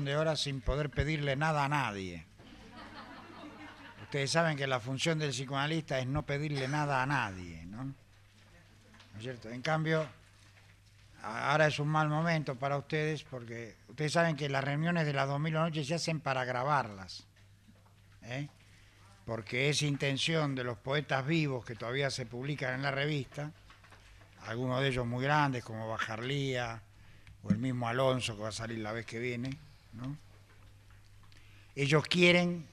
de horas sin poder pedirle nada a nadie. Ustedes saben que la función del psicoanalista es no pedirle nada a nadie, ¿no? es cierto? En cambio, ahora es un mal momento para ustedes porque ustedes saben que las reuniones de las 2000 noches se hacen para grabarlas. ¿eh? Porque es intención de los poetas vivos que todavía se publican en la revista, algunos de ellos muy grandes como Bajarlía o el mismo Alonso que va a salir la vez que viene, ellos quieren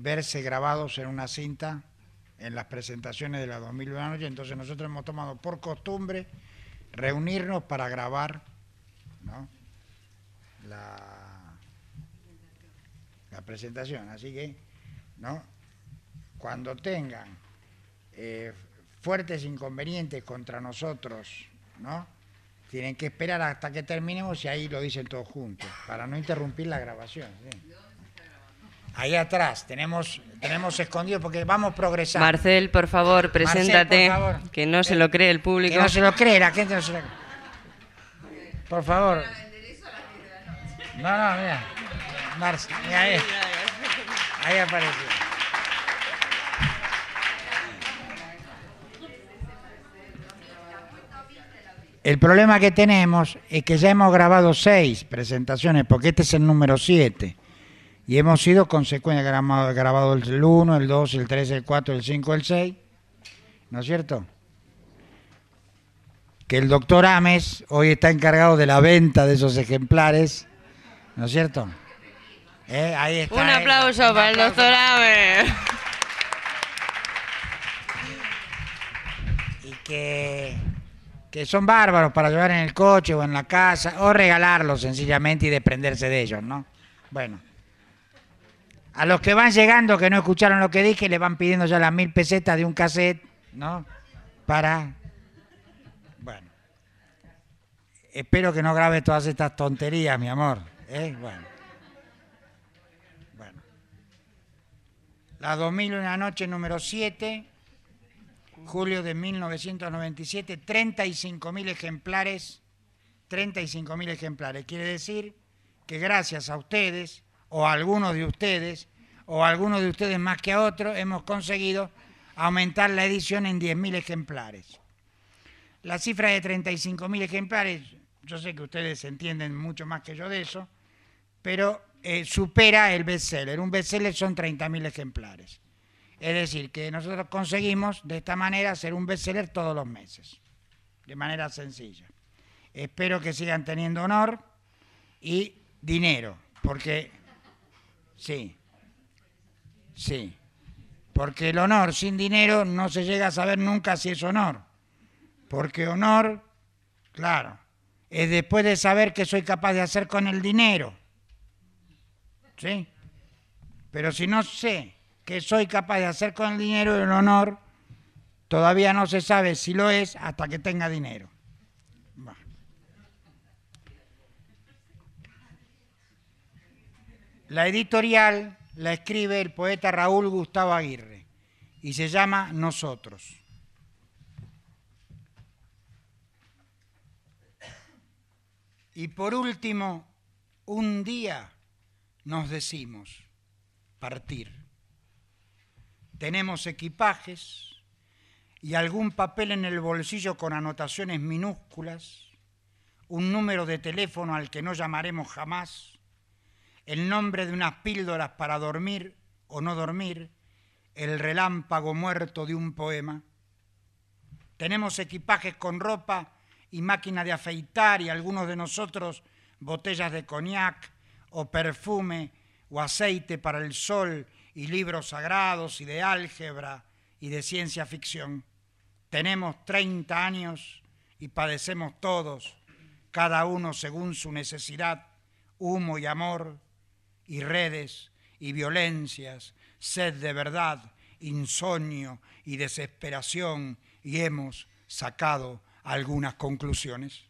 verse grabados en una cinta en las presentaciones de la 2000 entonces nosotros hemos tomado por costumbre reunirnos para grabar la, presentación. Así que ¿no? cuando tengan eh, fuertes inconvenientes contra nosotros, ¿no? Tienen que esperar hasta que terminemos y ahí lo dicen todos juntos, para no interrumpir la grabación. Ahí atrás, tenemos, tenemos escondido porque vamos progresando. Marcel, por favor, preséntate. Que no se lo eh, cree el público. Que no se lo cree, la gente no se lo cree. Por favor. No, no, mira. Marcel, ahí, ahí apareció. El problema que tenemos es que ya hemos grabado seis presentaciones, porque este es el número siete. Y hemos sido consecuentes, grabado, el 1, el 2, el 3, el 4, el 5, el 6. ¿No es cierto? Que el doctor Ames hoy está encargado de la venta de esos ejemplares. ¿No es cierto? Eh, ahí está, Un eh. aplauso para el doctor Ames. Y que que son bárbaros para llevar en el coche o en la casa, o regalarlos sencillamente y desprenderse de ellos, ¿no? Bueno. A los que van llegando que no escucharon lo que dije, le van pidiendo ya las mil pesetas de un cassette, ¿no? Para. Bueno. Espero que no grabe todas estas tonterías, mi amor. ¿eh? Bueno. bueno. La 2001 noche número 7 julio de 1997, 35.000 ejemplares, 35.000 ejemplares. Quiere decir que gracias a ustedes, o a algunos de ustedes, o a algunos de ustedes más que a otros, hemos conseguido aumentar la edición en 10.000 ejemplares. La cifra de 35.000 ejemplares, yo sé que ustedes entienden mucho más que yo de eso, pero eh, supera el bestseller. Un bestseller son 30.000 ejemplares. Es decir, que nosotros conseguimos de esta manera ser un bestseller todos los meses, de manera sencilla. Espero que sigan teniendo honor y dinero, porque sí, sí, porque el honor sin dinero no se llega a saber nunca si es honor, porque honor, claro, es después de saber qué soy capaz de hacer con el dinero, ¿sí? Pero si no sé que soy capaz de hacer con el dinero y el honor, todavía no se sabe si lo es hasta que tenga dinero. La editorial la escribe el poeta Raúl Gustavo Aguirre y se llama Nosotros. Y por último, un día nos decimos partir tenemos equipajes y algún papel en el bolsillo con anotaciones minúsculas, un número de teléfono al que no llamaremos jamás, el nombre de unas píldoras para dormir o no dormir, el relámpago muerto de un poema. Tenemos equipajes con ropa y máquina de afeitar y algunos de nosotros botellas de coñac o perfume o aceite para el sol y libros sagrados y de álgebra y de ciencia ficción. Tenemos 30 años y padecemos todos, cada uno según su necesidad, humo y amor, y redes y violencias, sed de verdad, insomnio y desesperación, y hemos sacado algunas conclusiones.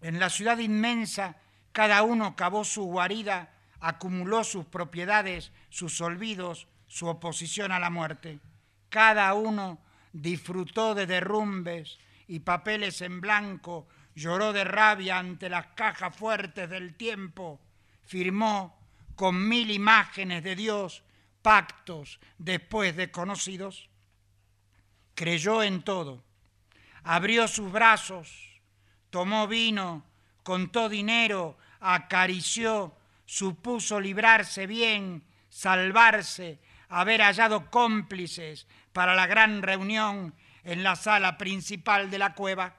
En la ciudad inmensa, cada uno cavó su guarida acumuló sus propiedades, sus olvidos, su oposición a la muerte. Cada uno disfrutó de derrumbes y papeles en blanco, lloró de rabia ante las cajas fuertes del tiempo, firmó con mil imágenes de Dios pactos después desconocidos, creyó en todo, abrió sus brazos, tomó vino, contó dinero, acarició, supuso librarse bien, salvarse, haber hallado cómplices para la gran reunión en la sala principal de la cueva,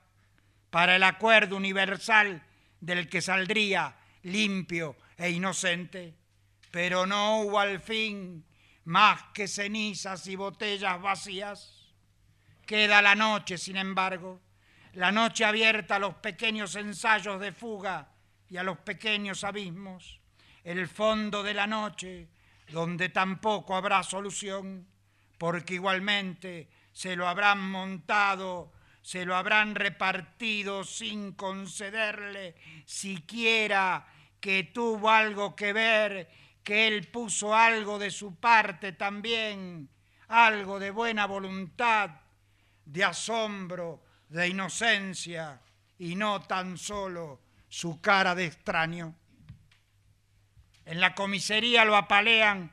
para el acuerdo universal del que saldría limpio e inocente. Pero no hubo al fin más que cenizas y botellas vacías. Queda la noche, sin embargo, la noche abierta a los pequeños ensayos de fuga y a los pequeños abismos el fondo de la noche, donde tampoco habrá solución, porque igualmente se lo habrán montado, se lo habrán repartido sin concederle siquiera que tuvo algo que ver, que él puso algo de su parte también, algo de buena voluntad, de asombro, de inocencia, y no tan solo su cara de extraño en la comisaría lo apalean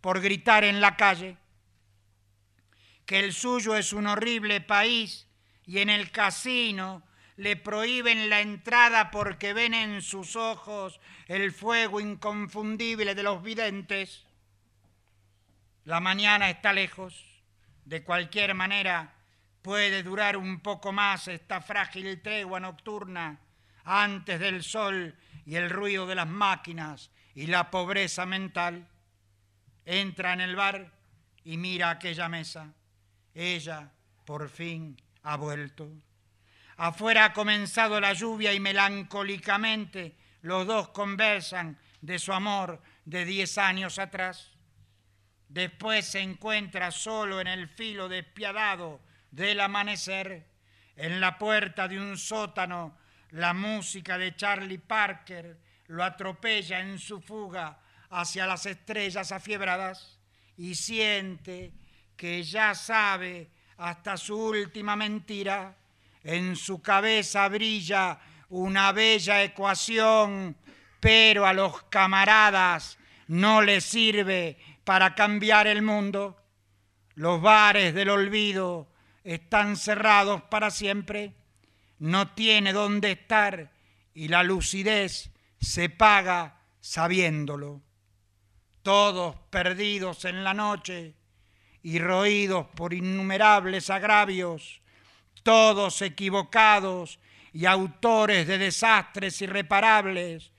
por gritar en la calle, que el suyo es un horrible país y en el casino le prohíben la entrada porque ven en sus ojos el fuego inconfundible de los videntes. La mañana está lejos, de cualquier manera puede durar un poco más esta frágil tregua nocturna antes del sol y el ruido de las máquinas y la pobreza mental, entra en el bar y mira aquella mesa. Ella por fin ha vuelto. Afuera ha comenzado la lluvia y melancólicamente los dos conversan de su amor de diez años atrás. Después se encuentra solo en el filo despiadado del amanecer, en la puerta de un sótano, la música de Charlie Parker, lo atropella en su fuga hacia las estrellas afiebradas y siente que ya sabe hasta su última mentira, en su cabeza brilla una bella ecuación, pero a los camaradas no le sirve para cambiar el mundo. Los bares del olvido están cerrados para siempre, no tiene dónde estar y la lucidez se paga sabiéndolo. Todos perdidos en la noche y roídos por innumerables agravios, todos equivocados y autores de desastres irreparables,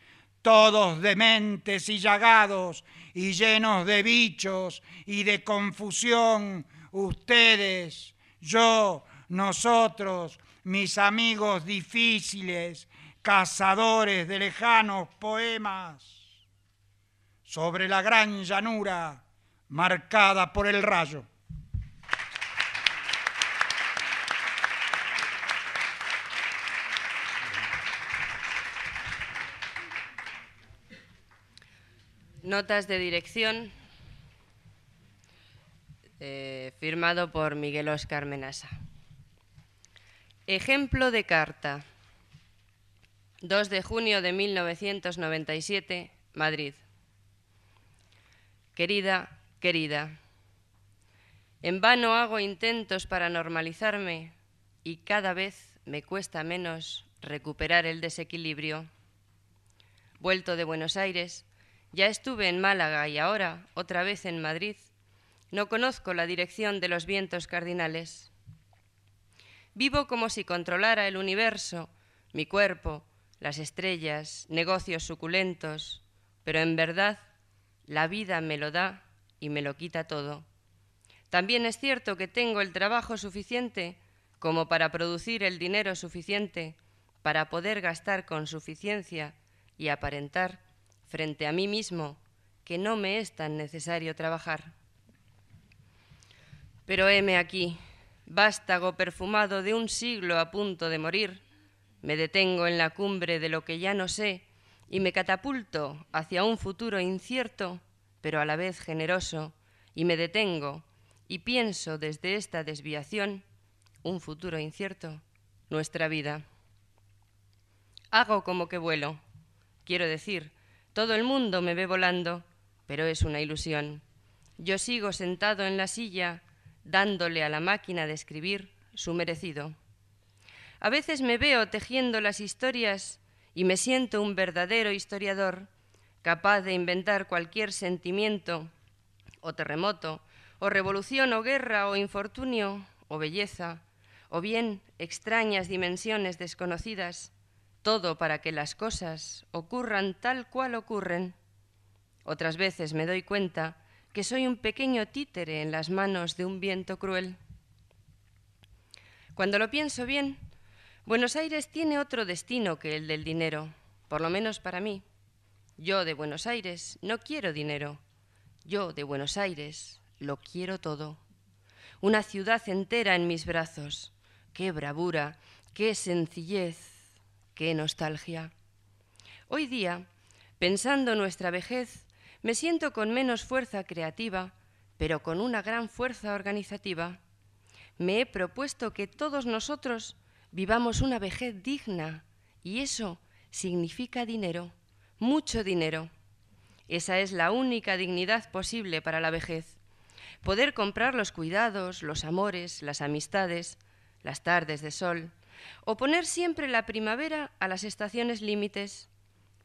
todos dementes y llagados y llenos de bichos y de confusión, ustedes, yo, nosotros, mis amigos difíciles, cazadores de lejanos poemas sobre la gran llanura marcada por el rayo. Notas de dirección, eh, firmado por Miguel Oscar Menasa. Ejemplo de carta. 2 de junio de 1997, Madrid. Querida, querida, en vano hago intentos para normalizarme y cada vez me cuesta menos recuperar el desequilibrio. Vuelto de Buenos Aires, ya estuve en Málaga y ahora, otra vez en Madrid, no conozco la dirección de los vientos cardinales. Vivo como si controlara el universo, mi cuerpo, las estrellas, negocios suculentos, pero en verdad la vida me lo da y me lo quita todo. También es cierto que tengo el trabajo suficiente como para producir el dinero suficiente para poder gastar con suficiencia y aparentar frente a mí mismo que no me es tan necesario trabajar. Pero heme aquí, vástago perfumado de un siglo a punto de morir, me detengo en la cumbre de lo que ya no sé y me catapulto hacia un futuro incierto, pero a la vez generoso, y me detengo y pienso desde esta desviación, un futuro incierto, nuestra vida. Hago como que vuelo. Quiero decir, todo el mundo me ve volando, pero es una ilusión. Yo sigo sentado en la silla, dándole a la máquina de escribir su merecido. A veces me veo tejiendo las historias y me siento un verdadero historiador, capaz de inventar cualquier sentimiento o terremoto, o revolución o guerra o infortunio o belleza, o bien extrañas dimensiones desconocidas, todo para que las cosas ocurran tal cual ocurren. Otras veces me doy cuenta que soy un pequeño títere en las manos de un viento cruel. Cuando lo pienso bien, Buenos Aires tiene otro destino que el del dinero, por lo menos para mí. Yo de Buenos Aires no quiero dinero. Yo de Buenos Aires lo quiero todo. Una ciudad entera en mis brazos. Qué bravura, qué sencillez, qué nostalgia. Hoy día, pensando nuestra vejez, me siento con menos fuerza creativa, pero con una gran fuerza organizativa. Me he propuesto que todos nosotros vivamos una vejez digna y eso significa dinero, mucho dinero. Esa es la única dignidad posible para la vejez. Poder comprar los cuidados, los amores, las amistades, las tardes de sol, o poner siempre la primavera a las estaciones límites,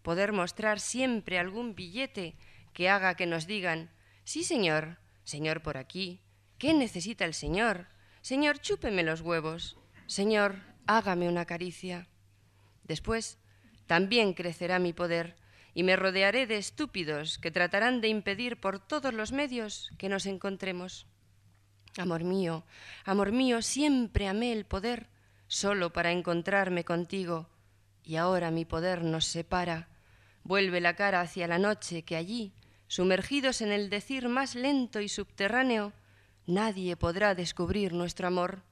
poder mostrar siempre algún billete que haga que nos digan, sí señor, señor por aquí, ¿qué necesita el señor? Señor, chúpeme los huevos, señor, hágame una caricia. Después, también crecerá mi poder y me rodearé de estúpidos que tratarán de impedir por todos los medios que nos encontremos. Amor mío, amor mío, siempre amé el poder solo para encontrarme contigo, y ahora mi poder nos separa. Vuelve la cara hacia la noche que allí, sumergidos en el decir más lento y subterráneo, nadie podrá descubrir nuestro amor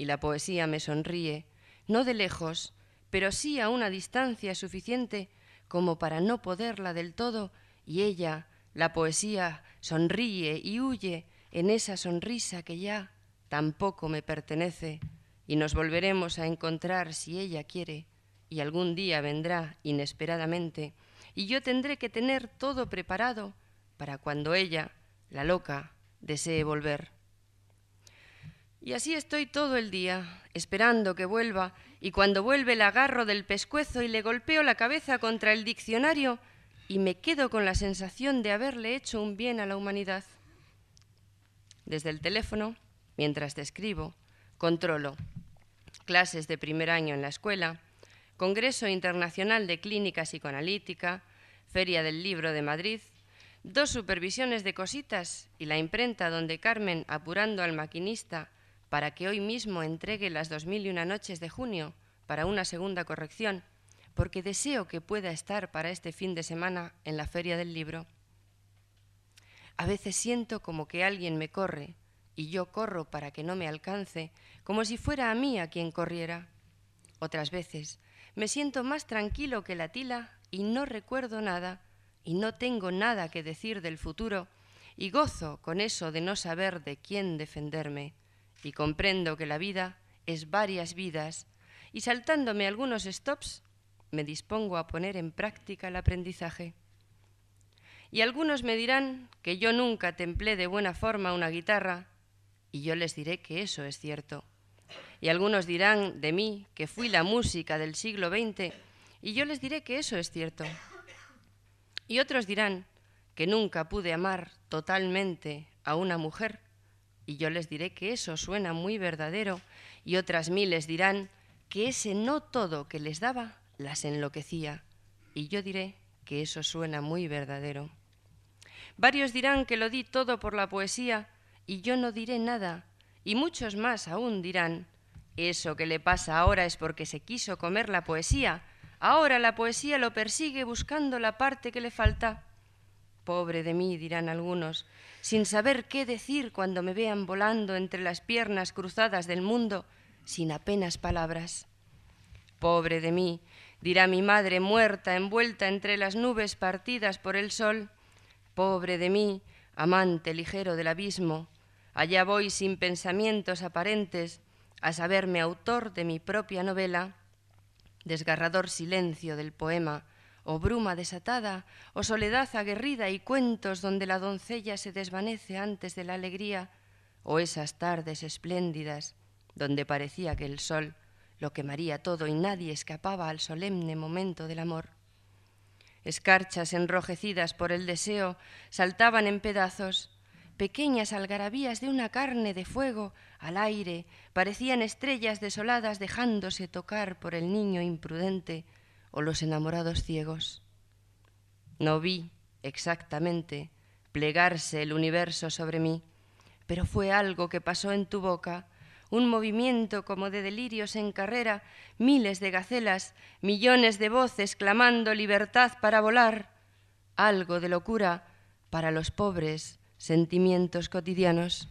y la poesía me sonríe, no de lejos, pero sí a una distancia suficiente como para no poderla del todo, y ella, la poesía, sonríe y huye en esa sonrisa que ya tampoco me pertenece, y nos volveremos a encontrar si ella quiere, y algún día vendrá inesperadamente, y yo tendré que tener todo preparado para cuando ella, la loca, desee volver. Y así estoy todo el día, esperando que vuelva, y cuando vuelve le agarro del pescuezo y le golpeo la cabeza contra el diccionario y me quedo con la sensación de haberle hecho un bien a la humanidad. Desde el teléfono, mientras te escribo, controlo clases de primer año en la escuela, Congreso Internacional de Clínica Psicoanalítica, Feria del Libro de Madrid, dos supervisiones de cositas y la imprenta donde Carmen, apurando al maquinista, para que hoy mismo entregue las dos mil y una noches de junio para una segunda corrección, porque deseo que pueda estar para este fin de semana en la Feria del Libro. A veces siento como que alguien me corre y yo corro para que no me alcance, como si fuera a mí a quien corriera. Otras veces me siento más tranquilo que la tila y no recuerdo nada y no tengo nada que decir del futuro y gozo con eso de no saber de quién defenderme y comprendo que la vida es varias vidas y saltándome algunos stops me dispongo a poner en práctica el aprendizaje. Y algunos me dirán que yo nunca templé de buena forma una guitarra y yo les diré que eso es cierto. Y algunos dirán de mí que fui la música del siglo XX y yo les diré que eso es cierto. Y otros dirán que nunca pude amar totalmente a una mujer y yo les diré que eso suena muy verdadero, y otras miles dirán que ese no todo que les daba las enloquecía, y yo diré que eso suena muy verdadero. Varios dirán que lo di todo por la poesía, y yo no diré nada, y muchos más aún dirán, eso que le pasa ahora es porque se quiso comer la poesía, ahora la poesía lo persigue buscando la parte que le falta. Pobre de mí, dirán algunos, sin saber qué decir cuando me vean volando entre las piernas cruzadas del mundo, sin apenas palabras. Pobre de mí, dirá mi madre muerta, envuelta entre las nubes partidas por el sol. Pobre de mí, amante ligero del abismo, allá voy sin pensamientos aparentes a saberme autor de mi propia novela, desgarrador silencio del poema o bruma desatada, o soledad aguerrida y cuentos donde la doncella se desvanece antes de la alegría, o esas tardes espléndidas donde parecía que el sol lo quemaría todo y nadie escapaba al solemne momento del amor. Escarchas enrojecidas por el deseo saltaban en pedazos, pequeñas algarabías de una carne de fuego al aire parecían estrellas desoladas dejándose tocar por el niño imprudente, o los enamorados ciegos. No vi exactamente plegarse el universo sobre mí, pero fue algo que pasó en tu boca, un movimiento como de delirios en carrera, miles de gacelas, millones de voces clamando libertad para volar, algo de locura para los pobres sentimientos cotidianos.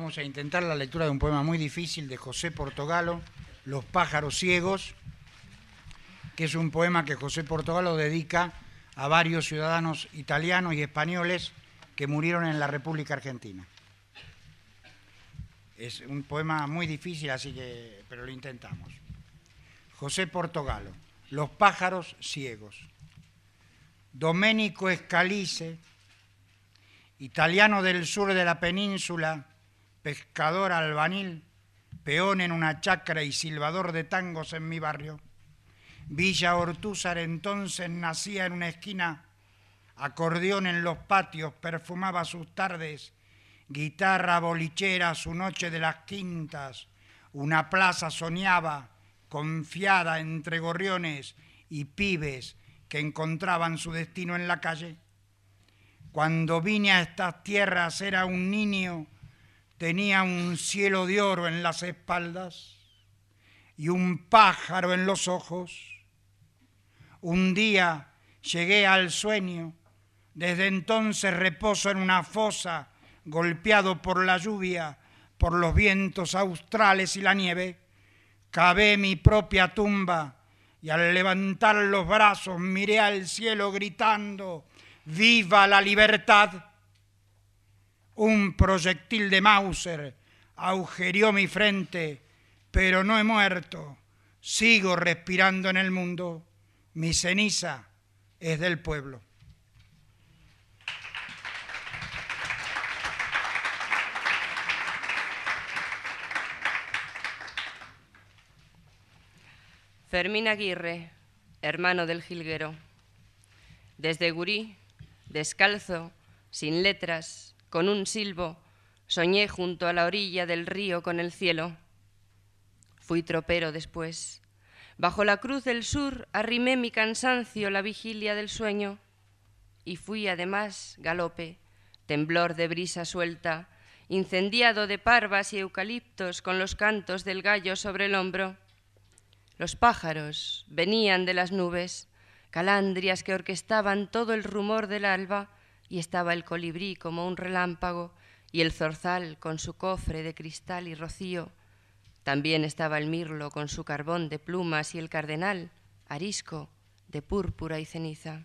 Vamos a intentar la lectura de un poema muy difícil de José Portogalo, Los pájaros ciegos, que es un poema que José Portogalo dedica a varios ciudadanos italianos y españoles que murieron en la República Argentina. Es un poema muy difícil, así que pero lo intentamos. José Portogalo, Los pájaros ciegos. Domenico Escalice, italiano del sur de la península, pescador albanil, peón en una chacra y silbador de tangos en mi barrio. Villa Ortúzar entonces nacía en una esquina, acordeón en los patios perfumaba sus tardes, guitarra bolichera su noche de las quintas, una plaza soñaba, confiada entre gorriones y pibes que encontraban su destino en la calle. Cuando vine a estas tierras era un niño tenía un cielo de oro en las espaldas y un pájaro en los ojos. Un día llegué al sueño, desde entonces reposo en una fosa, golpeado por la lluvia, por los vientos australes y la nieve. Cavé mi propia tumba y al levantar los brazos miré al cielo gritando, ¡Viva la libertad! Un proyectil de Mauser augerió mi frente, pero no he muerto. Sigo respirando en el mundo. Mi ceniza es del pueblo. Fermín Aguirre, hermano del jilguero. Desde Gurí, descalzo, sin letras, con un silbo, soñé junto a la orilla del río con el cielo. Fui tropero después. Bajo la cruz del sur arrimé mi cansancio la vigilia del sueño y fui además galope, temblor de brisa suelta, incendiado de parvas y eucaliptos con los cantos del gallo sobre el hombro. Los pájaros venían de las nubes, calandrias que orquestaban todo el rumor del alba y estaba el colibrí como un relámpago y el zorzal con su cofre de cristal y rocío. También estaba el mirlo con su carbón de plumas y el cardenal, arisco, de púrpura y ceniza.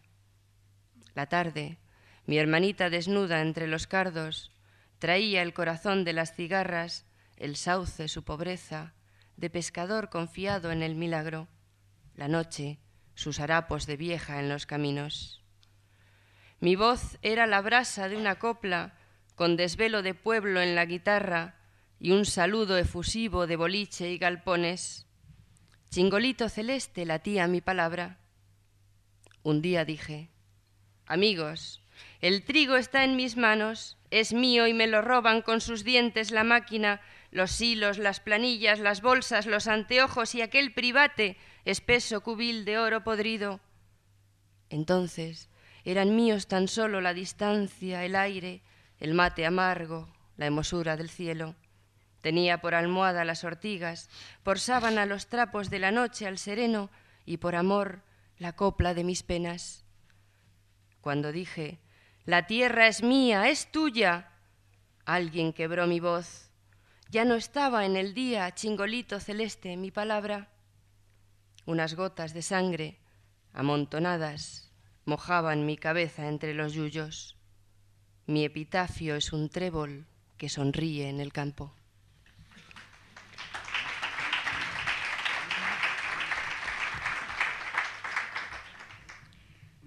La tarde, mi hermanita desnuda entre los cardos, traía el corazón de las cigarras, el sauce su pobreza, de pescador confiado en el milagro, la noche sus harapos de vieja en los caminos. Mi voz era la brasa de una copla con desvelo de pueblo en la guitarra y un saludo efusivo de boliche y galpones. Chingolito celeste latía mi palabra. Un día dije, amigos, el trigo está en mis manos, es mío y me lo roban con sus dientes la máquina, los hilos, las planillas, las bolsas, los anteojos y aquel private, espeso cubil de oro podrido. Entonces eran míos tan solo la distancia, el aire, el mate amargo, la hermosura del cielo. Tenía por almohada las ortigas, por sábana los trapos de la noche al sereno y por amor la copla de mis penas. Cuando dije, la tierra es mía, es tuya, alguien quebró mi voz. Ya no estaba en el día, chingolito celeste, mi palabra. Unas gotas de sangre, amontonadas, mojaban mi cabeza entre los yuyos. Mi epitafio es un trébol que sonríe en el campo.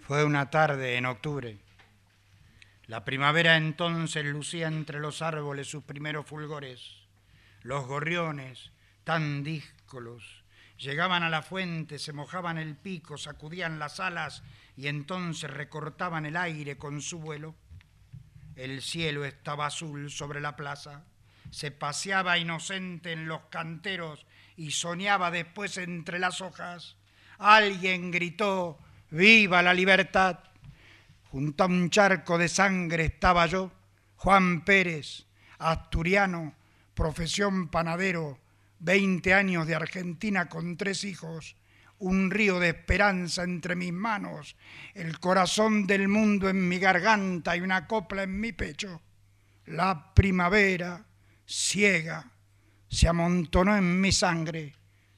Fue una tarde en octubre. La primavera entonces lucía entre los árboles sus primeros fulgores. Los gorriones, tan díscolos, llegaban a la fuente, se mojaban el pico, sacudían las alas y entonces recortaban el aire con su vuelo. El cielo estaba azul sobre la plaza, se paseaba inocente en los canteros y soñaba después entre las hojas. Alguien gritó, ¡Viva la libertad! Junto a un charco de sangre estaba yo, Juan Pérez, asturiano, profesión panadero, 20 años de Argentina con tres hijos, un río de esperanza entre mis manos, el corazón del mundo en mi garganta y una copla en mi pecho. La primavera, ciega, se amontonó en mi sangre.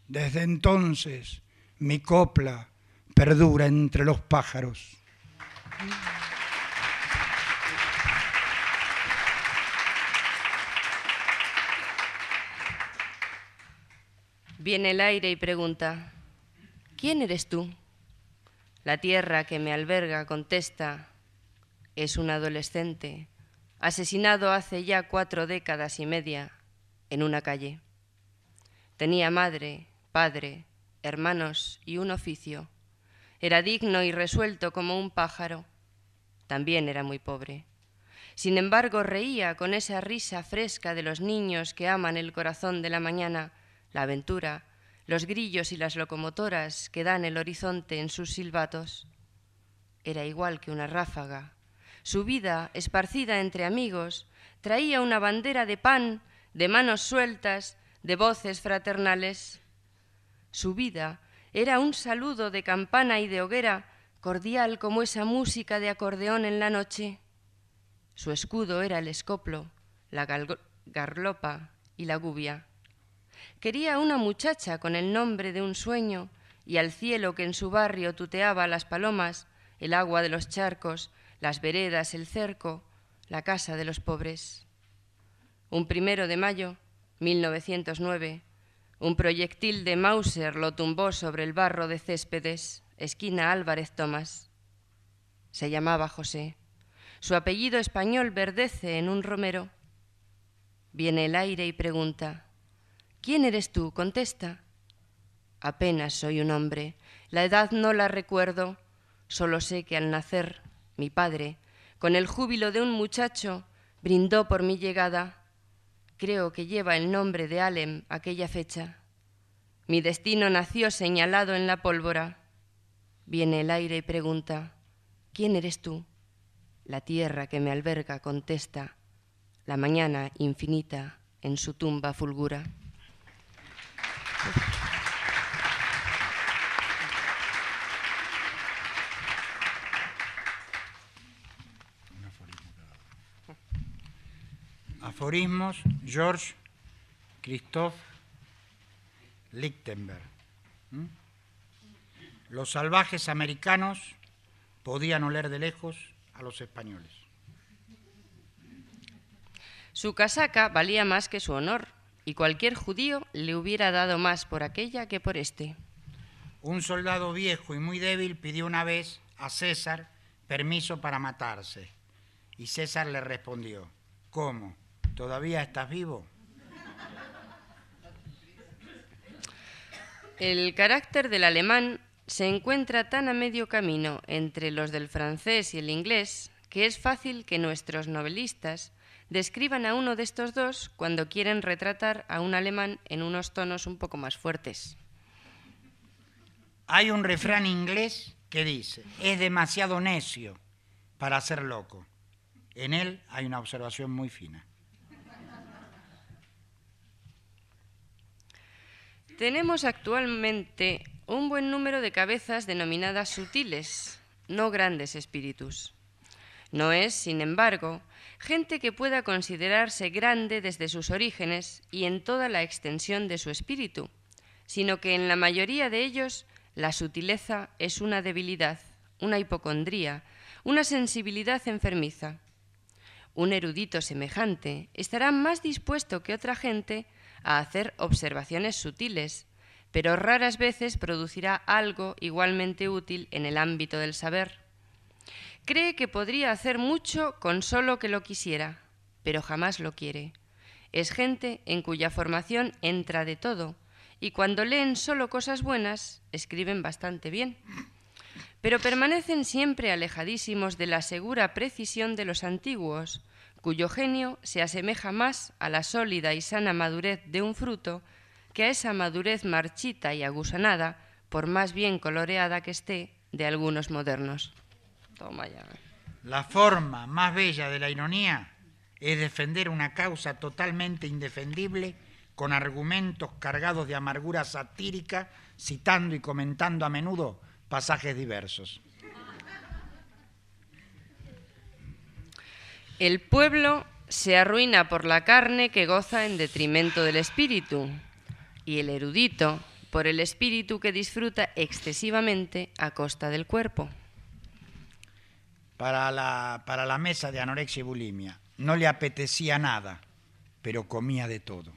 Desde entonces mi copla perdura entre los pájaros. Viene el aire y pregunta, ¿Quién eres tú? La tierra que me alberga contesta, es un adolescente, asesinado hace ya cuatro décadas y media en una calle. Tenía madre, padre, hermanos y un oficio. Era digno y resuelto como un pájaro. También era muy pobre. Sin embargo, reía con esa risa fresca de los niños que aman el corazón de la mañana, la aventura, los grillos y las locomotoras que dan el horizonte en sus silbatos, era igual que una ráfaga. Su vida, esparcida entre amigos, traía una bandera de pan, de manos sueltas, de voces fraternales. Su vida era un saludo de campana y de hoguera, cordial como esa música de acordeón en la noche. Su escudo era el escoplo, la garlopa y la gubia quería una muchacha con el nombre de un sueño y al cielo que en su barrio tuteaba las palomas, el agua de los charcos, las veredas, el cerco, la casa de los pobres. Un primero de mayo, 1909, un proyectil de Mauser lo tumbó sobre el barro de Céspedes, esquina Álvarez Tomás. Se llamaba José. Su apellido español verdece en un romero. Viene el aire y pregunta, ¿Quién eres tú? Contesta. Apenas soy un hombre. La edad no la recuerdo. Solo sé que al nacer, mi padre, con el júbilo de un muchacho, brindó por mi llegada. Creo que lleva el nombre de Alem aquella fecha. Mi destino nació señalado en la pólvora. Viene el aire y pregunta, ¿quién eres tú? La tierra que me alberga contesta, la mañana infinita en su tumba fulgura. Aforismos, George Christoph Lichtenberg. Los salvajes americanos podían oler de lejos a los españoles. Su casaca valía más que su honor y cualquier judío le hubiera dado más por aquella que por este. Un soldado viejo y muy débil pidió una vez a César permiso para matarse. Y César le respondió, ¿cómo? ¿Todavía estás vivo? El carácter del alemán se encuentra tan a medio camino entre los del francés y el inglés que es fácil que nuestros novelistas describan a uno de estos dos cuando quieren retratar a un alemán en unos tonos un poco más fuertes. Hay un refrán inglés que dice, es demasiado necio para ser loco. En él hay una observación muy fina. Tenemos actualmente un buen número de cabezas denominadas sutiles, no grandes espíritus. No es, sin embargo, gente que pueda considerarse grande desde sus orígenes y en toda la extensión de su espíritu, sino que en la mayoría de ellos la sutileza es una debilidad, una hipocondría, una sensibilidad enfermiza. Un erudito semejante estará más dispuesto que otra gente a hacer observaciones sutiles, pero raras veces producirá algo igualmente útil en el ámbito del saber Cree que podría hacer mucho con solo que lo quisiera, pero jamás lo quiere. Es gente en cuya formación entra de todo, y cuando leen solo cosas buenas, escriben bastante bien. Pero permanecen siempre alejadísimos de la segura precisión de los antiguos, cuyo genio se asemeja más a la sólida y sana madurez de un fruto que a esa madurez marchita y agusanada, por más bien coloreada que esté, de algunos modernos. La forma más bella de la ironía es defender una causa totalmente indefendible con argumentos cargados de amargura satírica, citando y comentando a menudo pasajes diversos. El pueblo se arruina por la carne que goza en detrimento del espíritu, y el erudito por el espíritu que disfruta excesivamente a costa del cuerpo para la, para la mesa de anorexia y bulimia. No le apetecía nada, pero comía de todo.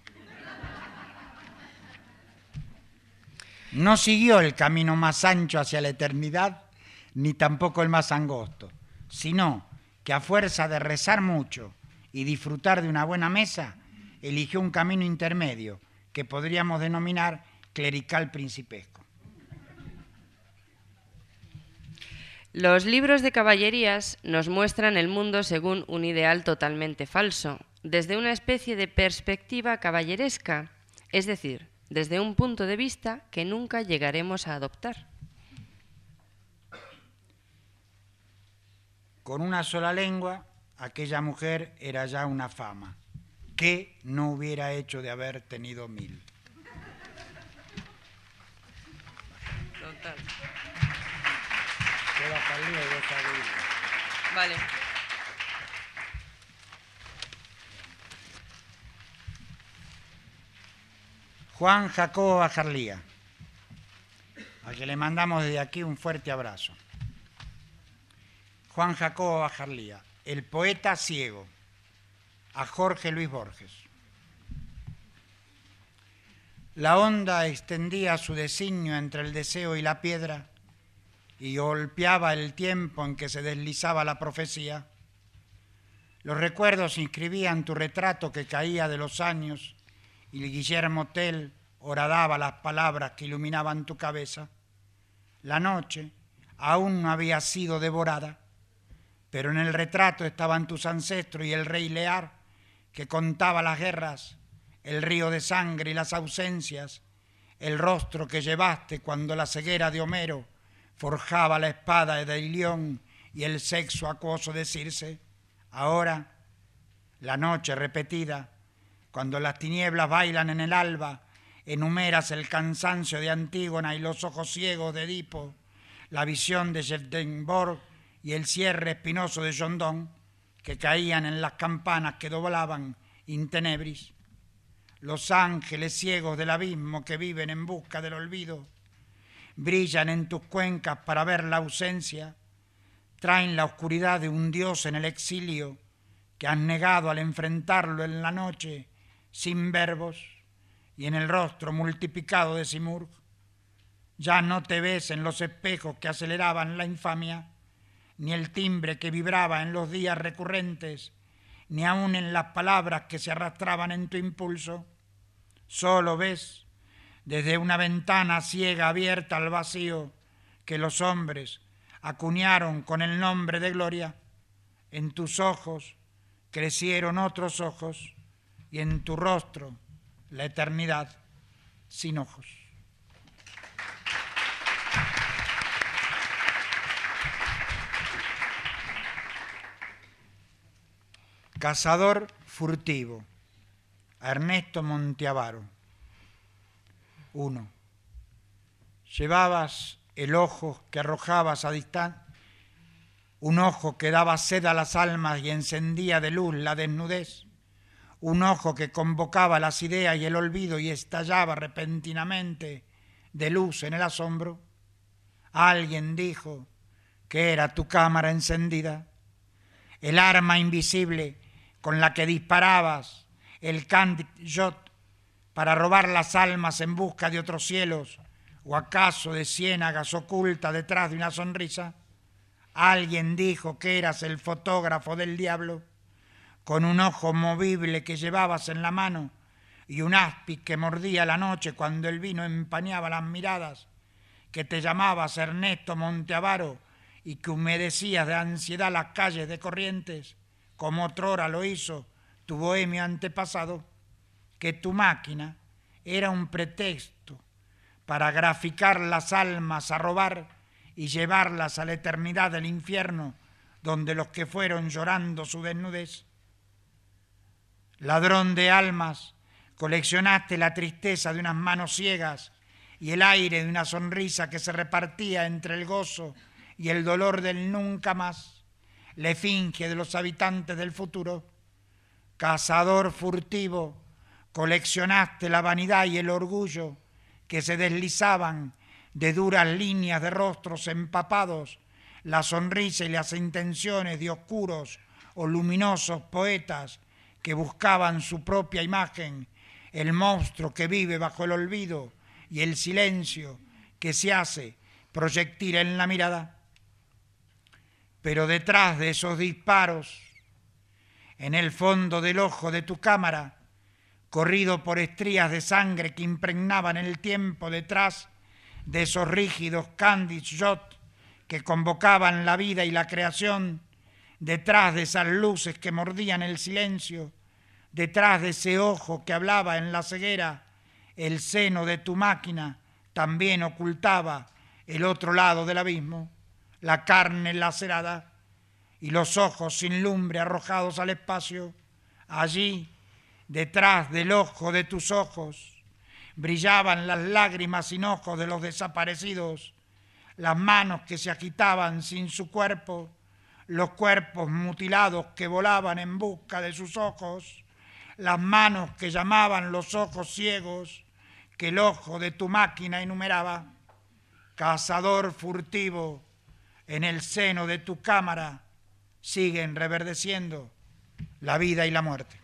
No siguió el camino más ancho hacia la eternidad, ni tampoco el más angosto, sino que a fuerza de rezar mucho y disfrutar de una buena mesa, eligió un camino intermedio que podríamos denominar clerical principesco. Los libros de caballerías nos muestran el mundo según un ideal totalmente falso, desde una especie de perspectiva caballeresca, es decir, desde un punto de vista que nunca llegaremos a adoptar. Con una sola lengua, aquella mujer era ya una fama, que no hubiera hecho de haber tenido mil. Vale. Juan Jacobo Bajarlía, a que le mandamos desde aquí un fuerte abrazo. Juan Jacobo Bajarlía, el poeta ciego, a Jorge Luis Borges. La onda extendía su designio entre el deseo y la piedra y golpeaba el tiempo en que se deslizaba la profecía, los recuerdos inscribían tu retrato que caía de los años y Guillermo Tell oradaba las palabras que iluminaban tu cabeza. La noche aún no había sido devorada, pero en el retrato estaban tus ancestros y el rey Lear que contaba las guerras, el río de sangre y las ausencias, el rostro que llevaste cuando la ceguera de Homero forjaba la espada de Ilión y el sexo acuoso de Circe, ahora la noche repetida, cuando las tinieblas bailan en el alba, enumeras el cansancio de Antígona y los ojos ciegos de Edipo, la visión de Jevdenborg y el cierre espinoso de Yondón, que caían en las campanas que doblaban in tenebris, los ángeles ciegos del abismo que viven en busca del olvido, brillan en tus cuencas para ver la ausencia, traen la oscuridad de un dios en el exilio que has negado al enfrentarlo en la noche sin verbos y en el rostro multiplicado de Simurg. Ya no te ves en los espejos que aceleraban la infamia, ni el timbre que vibraba en los días recurrentes, ni aun en las palabras que se arrastraban en tu impulso. Solo ves desde una ventana ciega abierta al vacío que los hombres acuñaron con el nombre de gloria, en tus ojos crecieron otros ojos y en tu rostro la eternidad sin ojos. Cazador furtivo, Ernesto Monteavaro uno. Llevabas el ojo que arrojabas a distancia, un ojo que daba sed a las almas y encendía de luz la desnudez, un ojo que convocaba las ideas y el olvido y estallaba repentinamente de luz en el asombro. Alguien dijo que era tu cámara encendida, el arma invisible con la que disparabas el Candy para robar las almas en busca de otros cielos, o acaso de ciénagas ocultas detrás de una sonrisa, alguien dijo que eras el fotógrafo del diablo, con un ojo movible que llevabas en la mano y un áspid que mordía la noche cuando el vino empañaba las miradas, que te llamabas Ernesto Monteavaro y que humedecías de ansiedad las calles de Corrientes, como otrora lo hizo tu bohemio antepasado, que tu máquina era un pretexto para graficar las almas a robar y llevarlas a la eternidad del infierno, donde los que fueron llorando su desnudez. Ladrón de almas, coleccionaste la tristeza de unas manos ciegas y el aire de una sonrisa que se repartía entre el gozo y el dolor del nunca más, le finge de los habitantes del futuro. Cazador furtivo, coleccionaste la vanidad y el orgullo que se deslizaban de duras líneas de rostros empapados, la sonrisa y las intenciones de oscuros o luminosos poetas que buscaban su propia imagen, el monstruo que vive bajo el olvido y el silencio que se hace proyectil en la mirada. Pero detrás de esos disparos, en el fondo del ojo de tu cámara, corrido por estrías de sangre que impregnaban el tiempo detrás de esos rígidos candid que convocaban la vida y la creación, detrás de esas luces que mordían el silencio, detrás de ese ojo que hablaba en la ceguera, el seno de tu máquina también ocultaba el otro lado del abismo, la carne lacerada y los ojos sin lumbre arrojados al espacio, allí Detrás del ojo de tus ojos brillaban las lágrimas sin ojos de los desaparecidos, las manos que se agitaban sin su cuerpo, los cuerpos mutilados que volaban en busca de sus ojos, las manos que llamaban los ojos ciegos que el ojo de tu máquina enumeraba. Cazador furtivo, en el seno de tu cámara siguen reverdeciendo la vida y la muerte.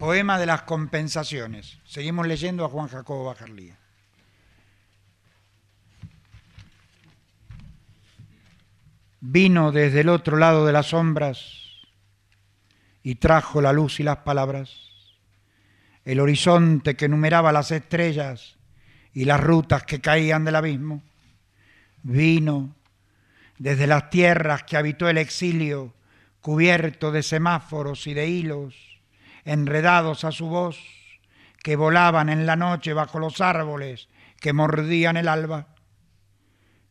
Poema de las compensaciones. Seguimos leyendo a Juan Jacobo Bajarlía. Vino desde el otro lado de las sombras y trajo la luz y las palabras. El horizonte que numeraba las estrellas y las rutas que caían del abismo. Vino desde las tierras que habitó el exilio, cubierto de semáforos y de hilos enredados a su voz, que volaban en la noche bajo los árboles que mordían el alba.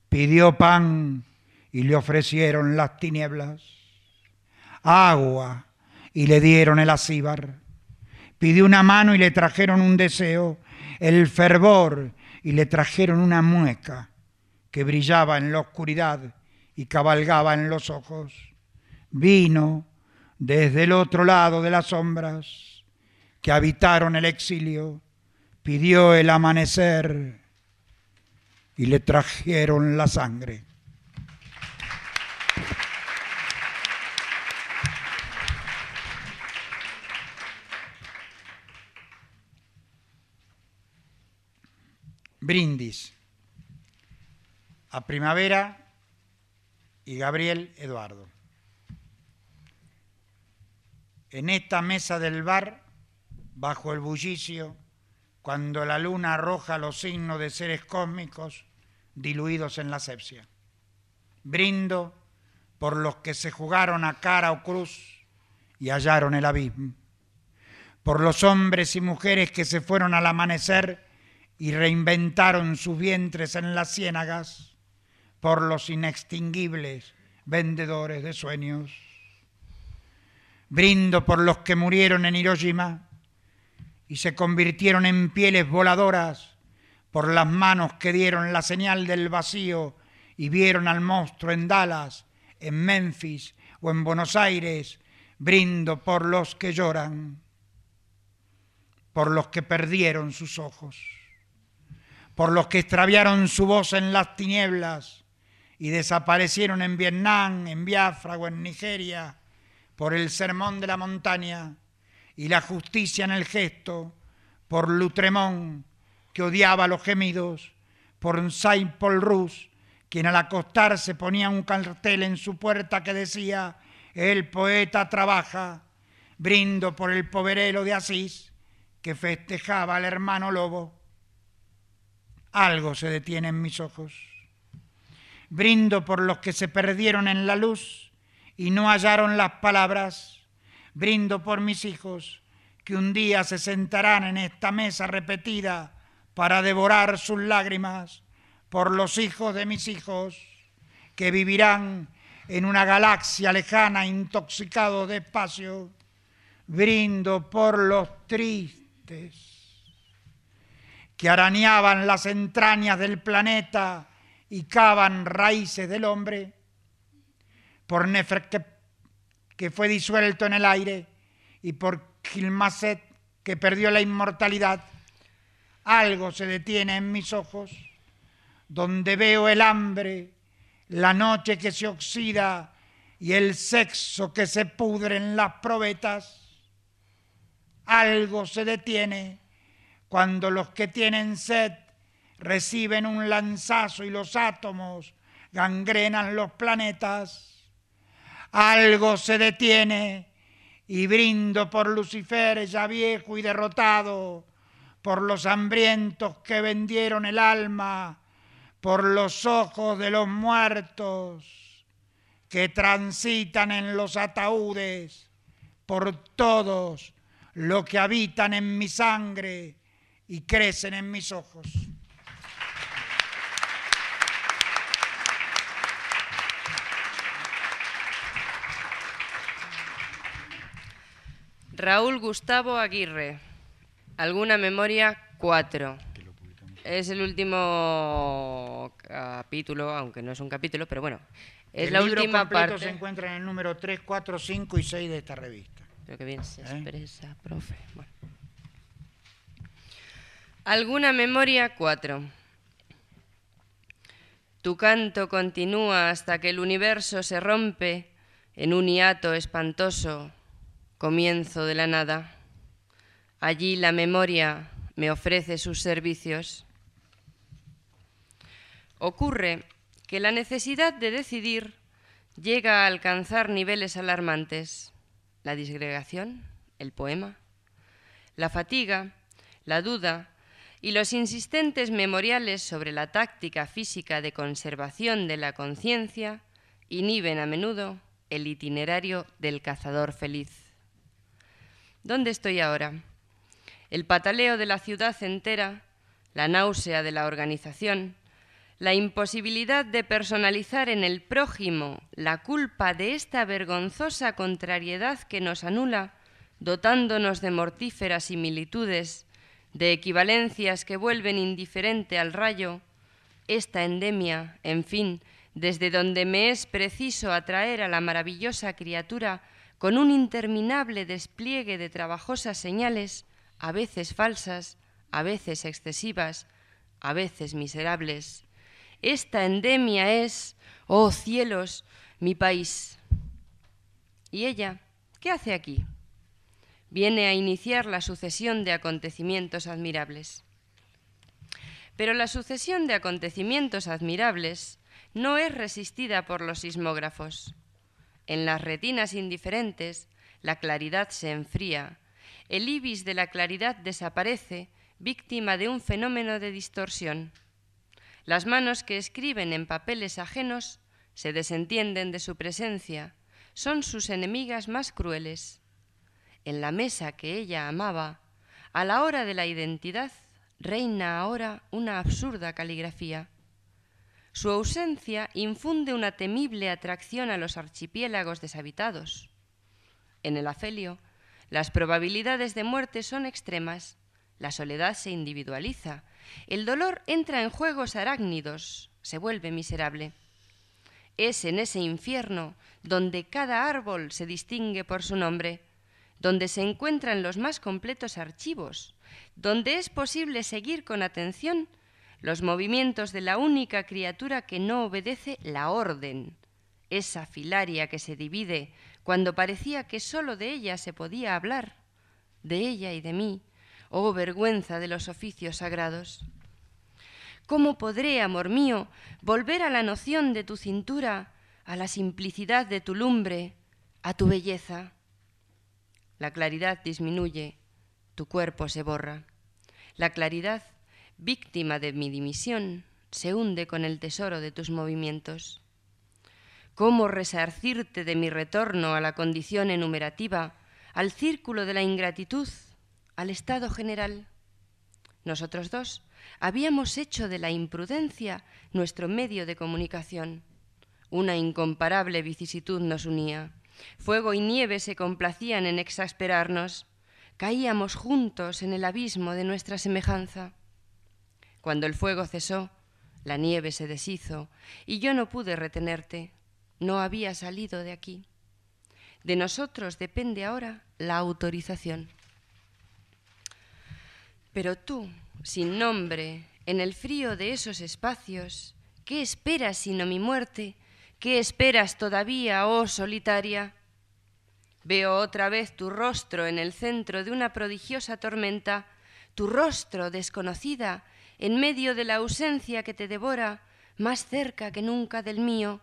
Pidió pan y le ofrecieron las tinieblas, agua y le dieron el acíbar. Pidió una mano y le trajeron un deseo, el fervor y le trajeron una mueca que brillaba en la oscuridad y cabalgaba en los ojos. Vino desde el otro lado de las sombras que habitaron el exilio, pidió el amanecer y le trajeron la sangre. Brindis a Primavera y Gabriel Eduardo en esta mesa del bar, bajo el bullicio, cuando la luna arroja los signos de seres cósmicos diluidos en la sepsia. Brindo por los que se jugaron a cara o cruz y hallaron el abismo, por los hombres y mujeres que se fueron al amanecer y reinventaron sus vientres en las ciénagas, por los inextinguibles vendedores de sueños Brindo por los que murieron en Hiroshima y se convirtieron en pieles voladoras por las manos que dieron la señal del vacío y vieron al monstruo en Dallas, en Memphis o en Buenos Aires. Brindo por los que lloran, por los que perdieron sus ojos, por los que extraviaron su voz en las tinieblas y desaparecieron en Vietnam, en Biafra o en Nigeria por el sermón de la montaña y la justicia en el gesto, por Lutremón, que odiaba los gemidos, por Saint Paul Rus, quien al acostarse ponía un cartel en su puerta que decía, el poeta trabaja, brindo por el poverelo de Asís, que festejaba al hermano lobo. Algo se detiene en mis ojos. Brindo por los que se perdieron en la luz y no hallaron las palabras, brindo por mis hijos que un día se sentarán en esta mesa repetida para devorar sus lágrimas, por los hijos de mis hijos que vivirán en una galaxia lejana intoxicado de espacio, brindo por los tristes que arañaban las entrañas del planeta y cavan raíces del hombre por Nefert que fue disuelto en el aire, y por Gilmaset, que perdió la inmortalidad, algo se detiene en mis ojos, donde veo el hambre, la noche que se oxida y el sexo que se pudre en las probetas. Algo se detiene cuando los que tienen sed reciben un lanzazo y los átomos gangrenan los planetas algo se detiene y brindo por Lucifer ya viejo y derrotado, por los hambrientos que vendieron el alma, por los ojos de los muertos que transitan en los ataúdes, por todos los que habitan en mi sangre y crecen en mis ojos. Raúl Gustavo Aguirre. Alguna memoria 4. Es el último capítulo, aunque no es un capítulo, pero bueno. Es el la libro última parte. se encuentra en el número 3, 4, 5 y 6 de esta revista. Creo que bien se ¿Eh? expresa, profe. Alguna memoria 4. Tu canto continúa hasta que el universo se rompe en un hiato espantoso comienzo de la nada. Allí la memoria me ofrece sus servicios. Ocurre que la necesidad de decidir llega a alcanzar niveles alarmantes. La disgregación, el poema, la fatiga, la duda y los insistentes memoriales sobre la táctica física de conservación de la conciencia inhiben a menudo el itinerario del cazador feliz. ¿Dónde estoy ahora? El pataleo de la ciudad entera, la náusea de la organización, la imposibilidad de personalizar en el prójimo la culpa de esta vergonzosa contrariedad que nos anula, dotándonos de mortíferas similitudes, de equivalencias que vuelven indiferente al rayo, esta endemia, en fin, desde donde me es preciso atraer a la maravillosa criatura con un interminable despliegue de trabajosas señales, a veces falsas, a veces excesivas, a veces miserables. Esta endemia es, oh cielos, mi país. ¿Y ella? ¿Qué hace aquí? Viene a iniciar la sucesión de acontecimientos admirables. Pero la sucesión de acontecimientos admirables no es resistida por los sismógrafos. En las retinas indiferentes, la claridad se enfría, el ibis de la claridad desaparece, víctima de un fenómeno de distorsión. Las manos que escriben en papeles ajenos se desentienden de su presencia, son sus enemigas más crueles. En la mesa que ella amaba, a la hora de la identidad, reina ahora una absurda caligrafía. Su ausencia infunde una temible atracción a los archipiélagos deshabitados. En el afelio, las probabilidades de muerte son extremas, la soledad se individualiza, el dolor entra en juegos arácnidos, se vuelve miserable. Es en ese infierno donde cada árbol se distingue por su nombre, donde se encuentran los más completos archivos, donde es posible seguir con atención los movimientos de la única criatura que no obedece la orden, esa filaria que se divide cuando parecía que sólo de ella se podía hablar, de ella y de mí, oh vergüenza de los oficios sagrados. ¿Cómo podré, amor mío, volver a la noción de tu cintura, a la simplicidad de tu lumbre, a tu belleza? La claridad disminuye, tu cuerpo se borra. La claridad víctima de mi dimisión, se hunde con el tesoro de tus movimientos. ¿Cómo resarcirte de mi retorno a la condición enumerativa, al círculo de la ingratitud, al estado general? Nosotros dos habíamos hecho de la imprudencia nuestro medio de comunicación. Una incomparable vicisitud nos unía. Fuego y nieve se complacían en exasperarnos. Caíamos juntos en el abismo de nuestra semejanza. Cuando el fuego cesó, la nieve se deshizo y yo no pude retenerte. No había salido de aquí. De nosotros depende ahora la autorización. Pero tú, sin nombre, en el frío de esos espacios, ¿qué esperas sino mi muerte? ¿Qué esperas todavía, oh solitaria? Veo otra vez tu rostro en el centro de una prodigiosa tormenta, tu rostro desconocida en medio de la ausencia que te devora, más cerca que nunca del mío.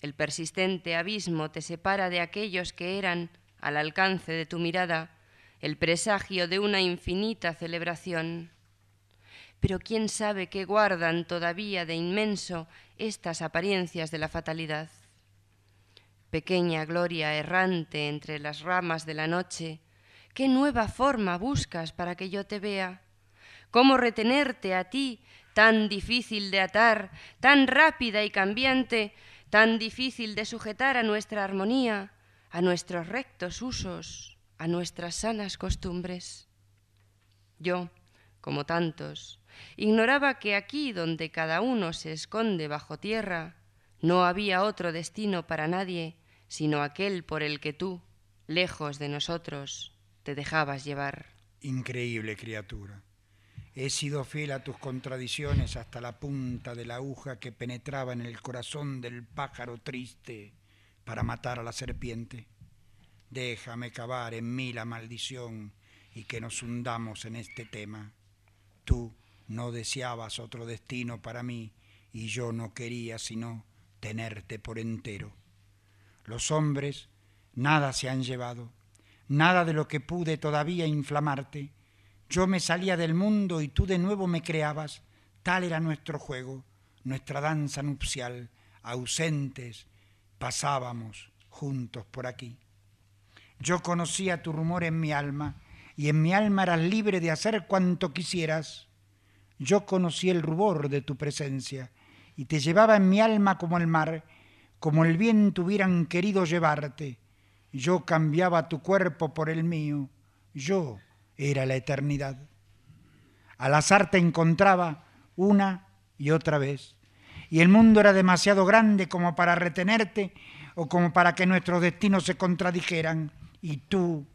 El persistente abismo te separa de aquellos que eran, al alcance de tu mirada, el presagio de una infinita celebración. Pero quién sabe qué guardan todavía de inmenso estas apariencias de la fatalidad. Pequeña gloria errante entre las ramas de la noche, ¿qué nueva forma buscas para que yo te vea? ¿Cómo retenerte a ti, tan difícil de atar, tan rápida y cambiante, tan difícil de sujetar a nuestra armonía, a nuestros rectos usos, a nuestras sanas costumbres? Yo, como tantos, ignoraba que aquí donde cada uno se esconde bajo tierra, no había otro destino para nadie sino aquel por el que tú, lejos de nosotros, te dejabas llevar. Increíble criatura. He sido fiel a tus contradicciones hasta la punta de la aguja que penetraba en el corazón del pájaro triste para matar a la serpiente. Déjame cavar en mí la maldición y que nos hundamos en este tema. Tú no deseabas otro destino para mí y yo no quería sino tenerte por entero. Los hombres nada se han llevado, nada de lo que pude todavía inflamarte yo me salía del mundo y tú de nuevo me creabas. Tal era nuestro juego, nuestra danza nupcial. Ausentes pasábamos juntos por aquí. Yo conocía tu rumor en mi alma y en mi alma eras libre de hacer cuanto quisieras. Yo conocí el rubor de tu presencia y te llevaba en mi alma como el mar, como el viento hubieran querido llevarte. Yo cambiaba tu cuerpo por el mío. Yo era la eternidad. Al azar te encontraba una y otra vez, y el mundo era demasiado grande como para retenerte o como para que nuestros destinos se contradijeran, y tú,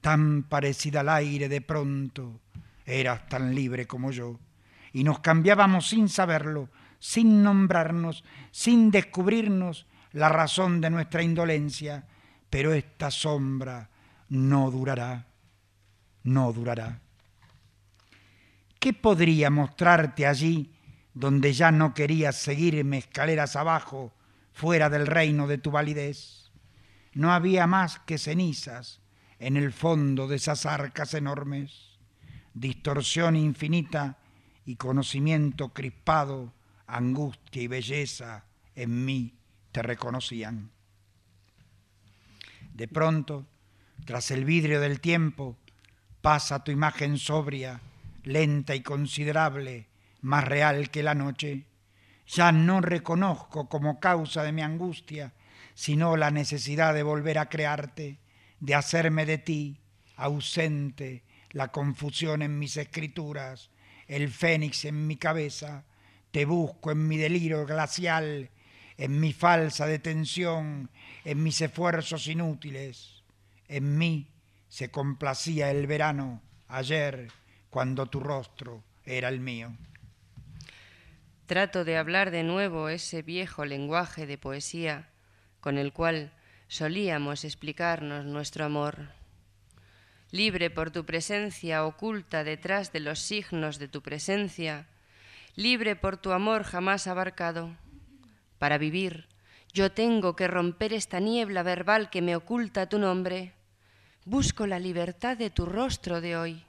tan parecida al aire de pronto, eras tan libre como yo, y nos cambiábamos sin saberlo, sin nombrarnos, sin descubrirnos la razón de nuestra indolencia, pero esta sombra no durará no durará. ¿Qué podría mostrarte allí donde ya no querías seguirme escaleras abajo, fuera del reino de tu validez? No había más que cenizas en el fondo de esas arcas enormes, distorsión infinita y conocimiento crispado, angustia y belleza en mí te reconocían. De pronto, tras el vidrio del tiempo, pasa tu imagen sobria, lenta y considerable, más real que la noche. Ya no reconozco como causa de mi angustia, sino la necesidad de volver a crearte, de hacerme de ti, ausente, la confusión en mis escrituras, el fénix en mi cabeza, te busco en mi delirio glacial, en mi falsa detención, en mis esfuerzos inútiles, en mí se complacía el verano ayer cuando tu rostro era el mío. Trato de hablar de nuevo ese viejo lenguaje de poesía con el cual solíamos explicarnos nuestro amor. Libre por tu presencia oculta detrás de los signos de tu presencia, libre por tu amor jamás abarcado. Para vivir, yo tengo que romper esta niebla verbal que me oculta tu nombre busco la libertad de tu rostro de hoy.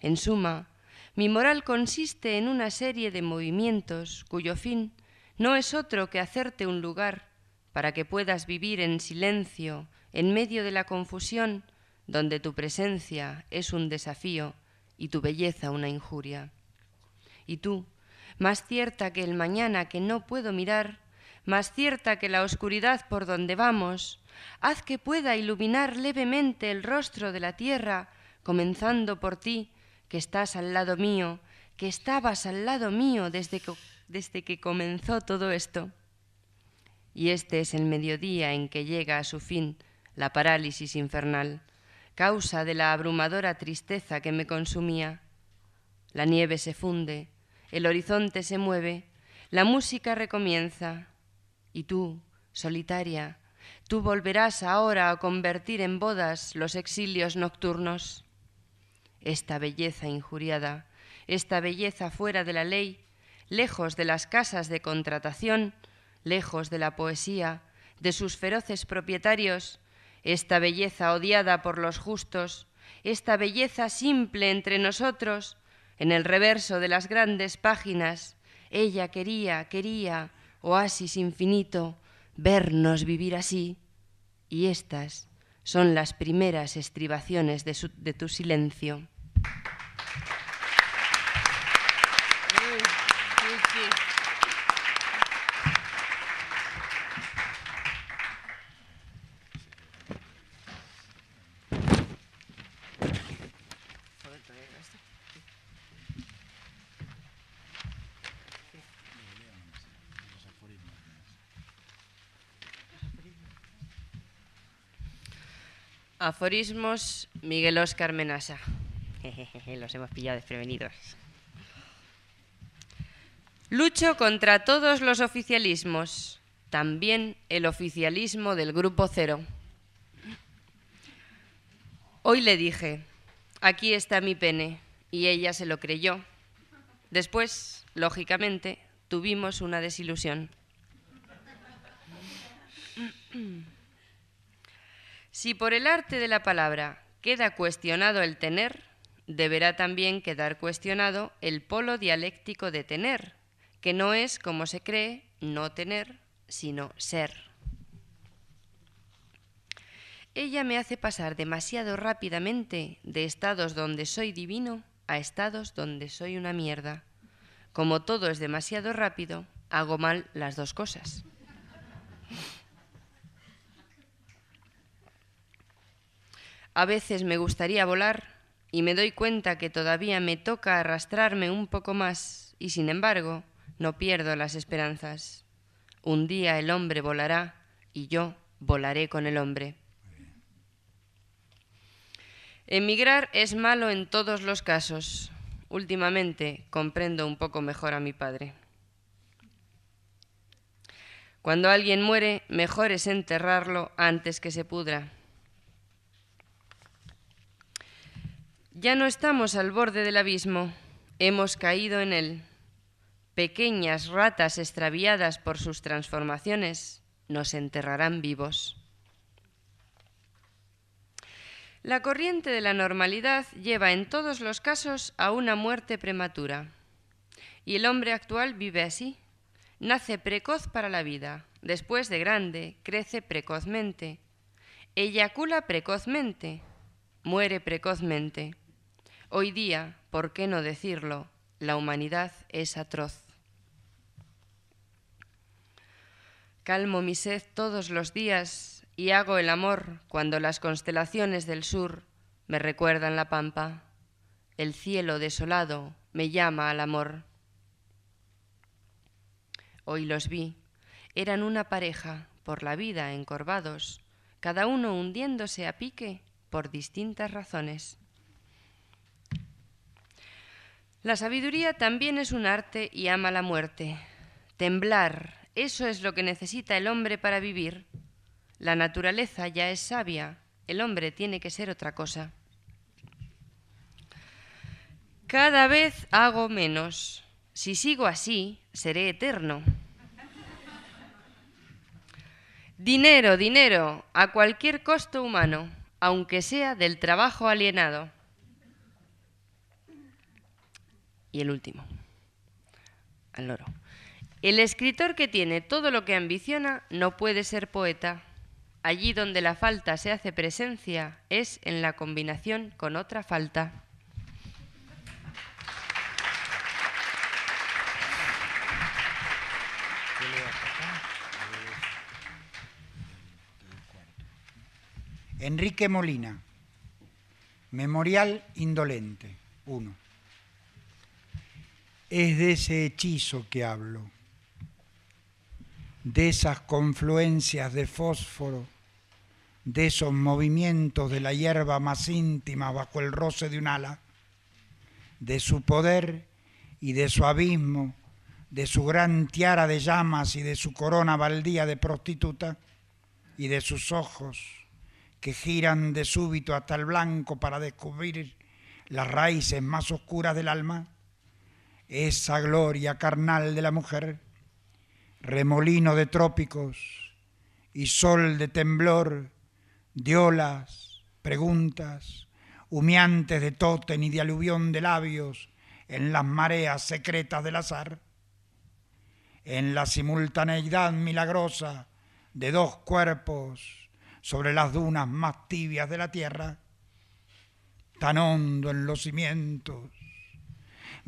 En suma, mi moral consiste en una serie de movimientos cuyo fin no es otro que hacerte un lugar para que puedas vivir en silencio, en medio de la confusión, donde tu presencia es un desafío y tu belleza una injuria. Y tú, más cierta que el mañana que no puedo mirar, más cierta que la oscuridad por donde vamos, haz que pueda iluminar levemente el rostro de la tierra, comenzando por ti, que estás al lado mío, que estabas al lado mío desde que, desde que comenzó todo esto. Y este es el mediodía en que llega a su fin la parálisis infernal, causa de la abrumadora tristeza que me consumía. La nieve se funde, el horizonte se mueve, la música recomienza, y tú, solitaria, Tú volverás ahora a convertir en bodas los exilios nocturnos. Esta belleza injuriada, esta belleza fuera de la ley, lejos de las casas de contratación, lejos de la poesía, de sus feroces propietarios, esta belleza odiada por los justos, esta belleza simple entre nosotros, en el reverso de las grandes páginas, ella quería, quería, oasis infinito, vernos vivir así, y estas son las primeras estribaciones de, tu silencio. Aforismos Miguel Oscar Menasa. Los hemos pillado desprevenidos. Lucho contra todos los oficialismos, también el oficialismo del Grupo Cero. Hoy le dije, aquí está mi pene, y ella se lo creyó. Después, lógicamente, tuvimos una desilusión. Si por el arte de la palabra queda cuestionado el tener, deberá también quedar cuestionado el polo dialéctico de tener, que no es, como se cree, no tener, sino ser. Ella me hace pasar demasiado rápidamente de estados donde soy divino a estados donde soy una mierda. Como todo es demasiado rápido, hago mal las dos cosas. A veces me gustaría volar y me doy cuenta que todavía me toca arrastrarme un poco más y sin embargo no pierdo las esperanzas. Un día el hombre volará y yo volaré con el hombre. Emigrar es malo en todos los casos. Últimamente comprendo un poco mejor a mi padre. Cuando alguien muere, mejor es enterrarlo antes que se pudra. Ya no estamos al borde del abismo, hemos caído en él. Pequeñas ratas extraviadas por sus transformaciones nos enterrarán vivos. La corriente de la normalidad lleva en todos los casos a una muerte prematura. Y el hombre actual vive así. Nace precoz para la vida, después de grande, crece precozmente, eyacula precozmente, muere precozmente. Hoy día, ¿por qué no decirlo? La humanidad es atroz. Calmo mi sed todos los días y hago el amor cuando las constelaciones del sur me recuerdan la pampa. El cielo desolado me llama al amor. Hoy los vi. Eran una pareja, por la vida encorvados, cada uno hundiéndose a pique por distintas razones. La sabiduría también es un arte y ama la muerte. Temblar, eso es lo que necesita el hombre para vivir. La naturaleza ya es sabia, el hombre tiene que ser otra cosa. Cada vez hago menos. Si sigo así, seré eterno. Dinero, dinero, a cualquier costo humano, aunque sea del trabajo alienado. y el último. Al loro. El escritor que tiene todo lo que ambiciona no puede ser poeta. Allí donde la falta se hace presencia es en la combinación con otra falta. Enrique Molina, Memorial Indolente, 1 es de ese hechizo que hablo, de esas confluencias de fósforo, de esos movimientos de la hierba más íntima bajo el roce de un ala, de su poder y de su abismo, de su gran tiara de llamas y de su corona baldía de prostituta y de sus ojos que giran de súbito hasta el blanco para descubrir las raíces más oscuras del alma esa gloria carnal de la mujer, remolino de trópicos y sol de temblor, de olas, preguntas, humeantes de tóten y de aluvión de labios en las mareas secretas del azar, en la simultaneidad milagrosa de dos cuerpos sobre las dunas más tibias de la tierra, tan hondo en los cimientos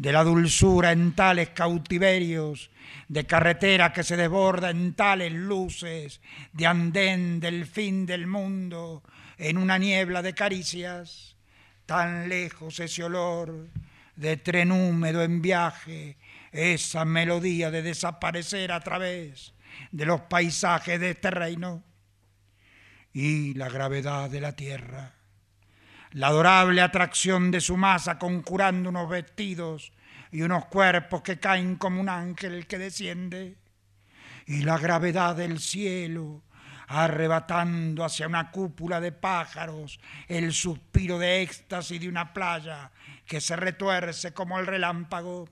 de la dulzura en tales cautiverios, de carretera que se desborda en tales luces, de andén del fin del mundo, en una niebla de caricias, tan lejos ese olor de tren húmedo en viaje, esa melodía de desaparecer a través de los paisajes de este reino y la gravedad de la tierra la adorable atracción de su masa conjurando unos vestidos y unos cuerpos que caen como un ángel que desciende, y la gravedad del cielo arrebatando hacia una cúpula de pájaros el suspiro de éxtasis de una playa que se retuerce como el relámpago,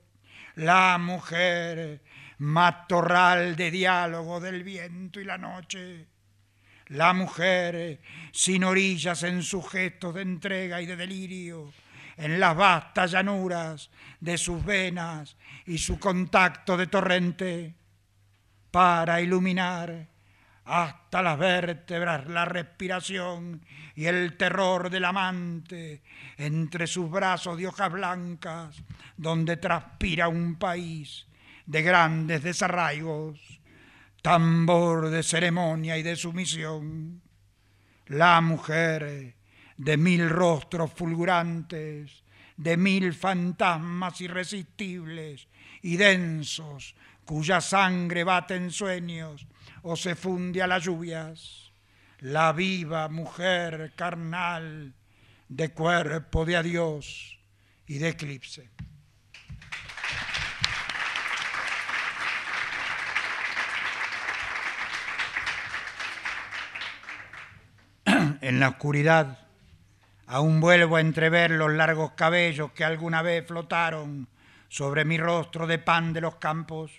la mujer, matorral de diálogo del viento y la noche la mujer eh, sin orillas en sus gestos de entrega y de delirio, en las vastas llanuras de sus venas y su contacto de torrente, para iluminar hasta las vértebras la respiración y el terror del amante entre sus brazos de hojas blancas, donde transpira un país de grandes desarraigos tambor de ceremonia y de sumisión, la mujer de mil rostros fulgurantes, de mil fantasmas irresistibles y densos, cuya sangre bate en sueños o se funde a las lluvias, la viva mujer carnal de cuerpo de adiós y de eclipse. En la oscuridad aún vuelvo a entrever los largos cabellos que alguna vez flotaron sobre mi rostro de pan de los campos,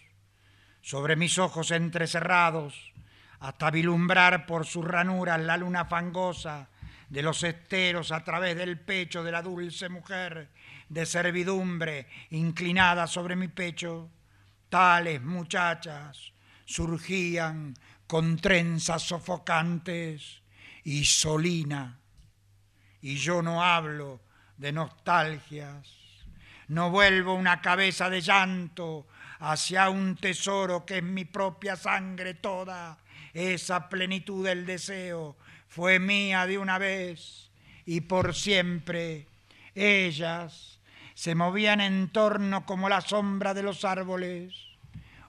sobre mis ojos entrecerrados, hasta vilumbrar por sus ranuras la luna fangosa de los esteros a través del pecho de la dulce mujer de servidumbre inclinada sobre mi pecho. Tales muchachas surgían con trenzas sofocantes y Solina. Y yo no hablo de nostalgias, no vuelvo una cabeza de llanto hacia un tesoro que es mi propia sangre toda. Esa plenitud del deseo fue mía de una vez y por siempre. Ellas se movían en torno como la sombra de los árboles,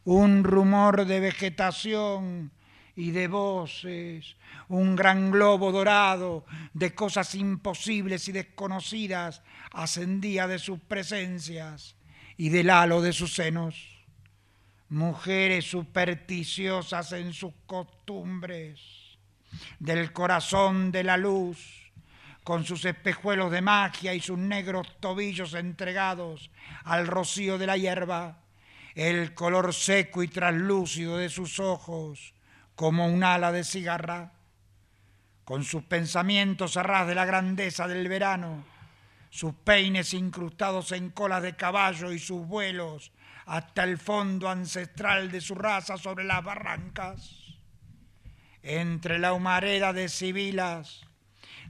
un rumor de vegetación y de voces, un gran globo dorado de cosas imposibles y desconocidas ascendía de sus presencias y del halo de sus senos. Mujeres supersticiosas en sus costumbres, del corazón de la luz, con sus espejuelos de magia y sus negros tobillos entregados al rocío de la hierba, el color seco y traslúcido de sus ojos, como un ala de cigarra, con sus pensamientos a ras de la grandeza del verano, sus peines incrustados en colas de caballo y sus vuelos hasta el fondo ancestral de su raza sobre las barrancas, entre la humareda de sibilas,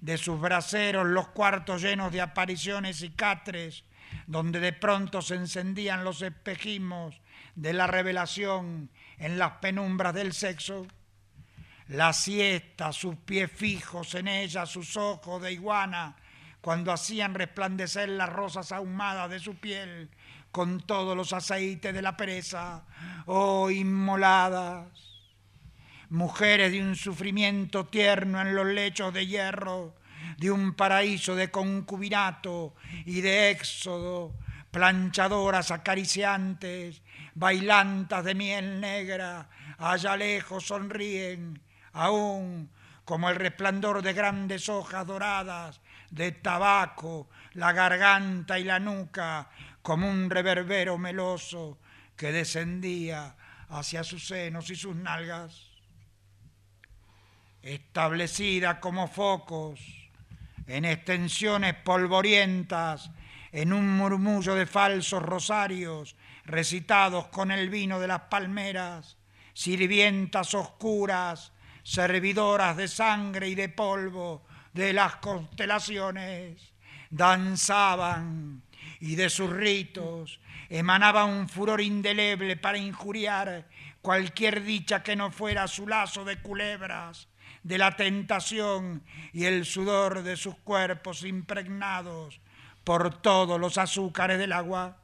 de sus braseros los cuartos llenos de apariciones y catres, donde de pronto se encendían los espejismos de la revelación en las penumbras del sexo, la siesta, sus pies fijos en ella, sus ojos de iguana, cuando hacían resplandecer las rosas ahumadas de su piel con todos los aceites de la pereza, oh inmoladas, mujeres de un sufrimiento tierno en los lechos de hierro, de un paraíso de concubinato y de éxodo planchadoras acariciantes, bailantas de miel negra, allá lejos sonríen, aún como el resplandor de grandes hojas doradas de tabaco, la garganta y la nuca, como un reverbero meloso que descendía hacia sus senos y sus nalgas, Establecida como focos en extensiones polvorientas en un murmullo de falsos rosarios recitados con el vino de las palmeras, sirvientas oscuras, servidoras de sangre y de polvo de las constelaciones, danzaban y de sus ritos emanaba un furor indeleble para injuriar cualquier dicha que no fuera su lazo de culebras, de la tentación y el sudor de sus cuerpos impregnados por todos los azúcares del agua,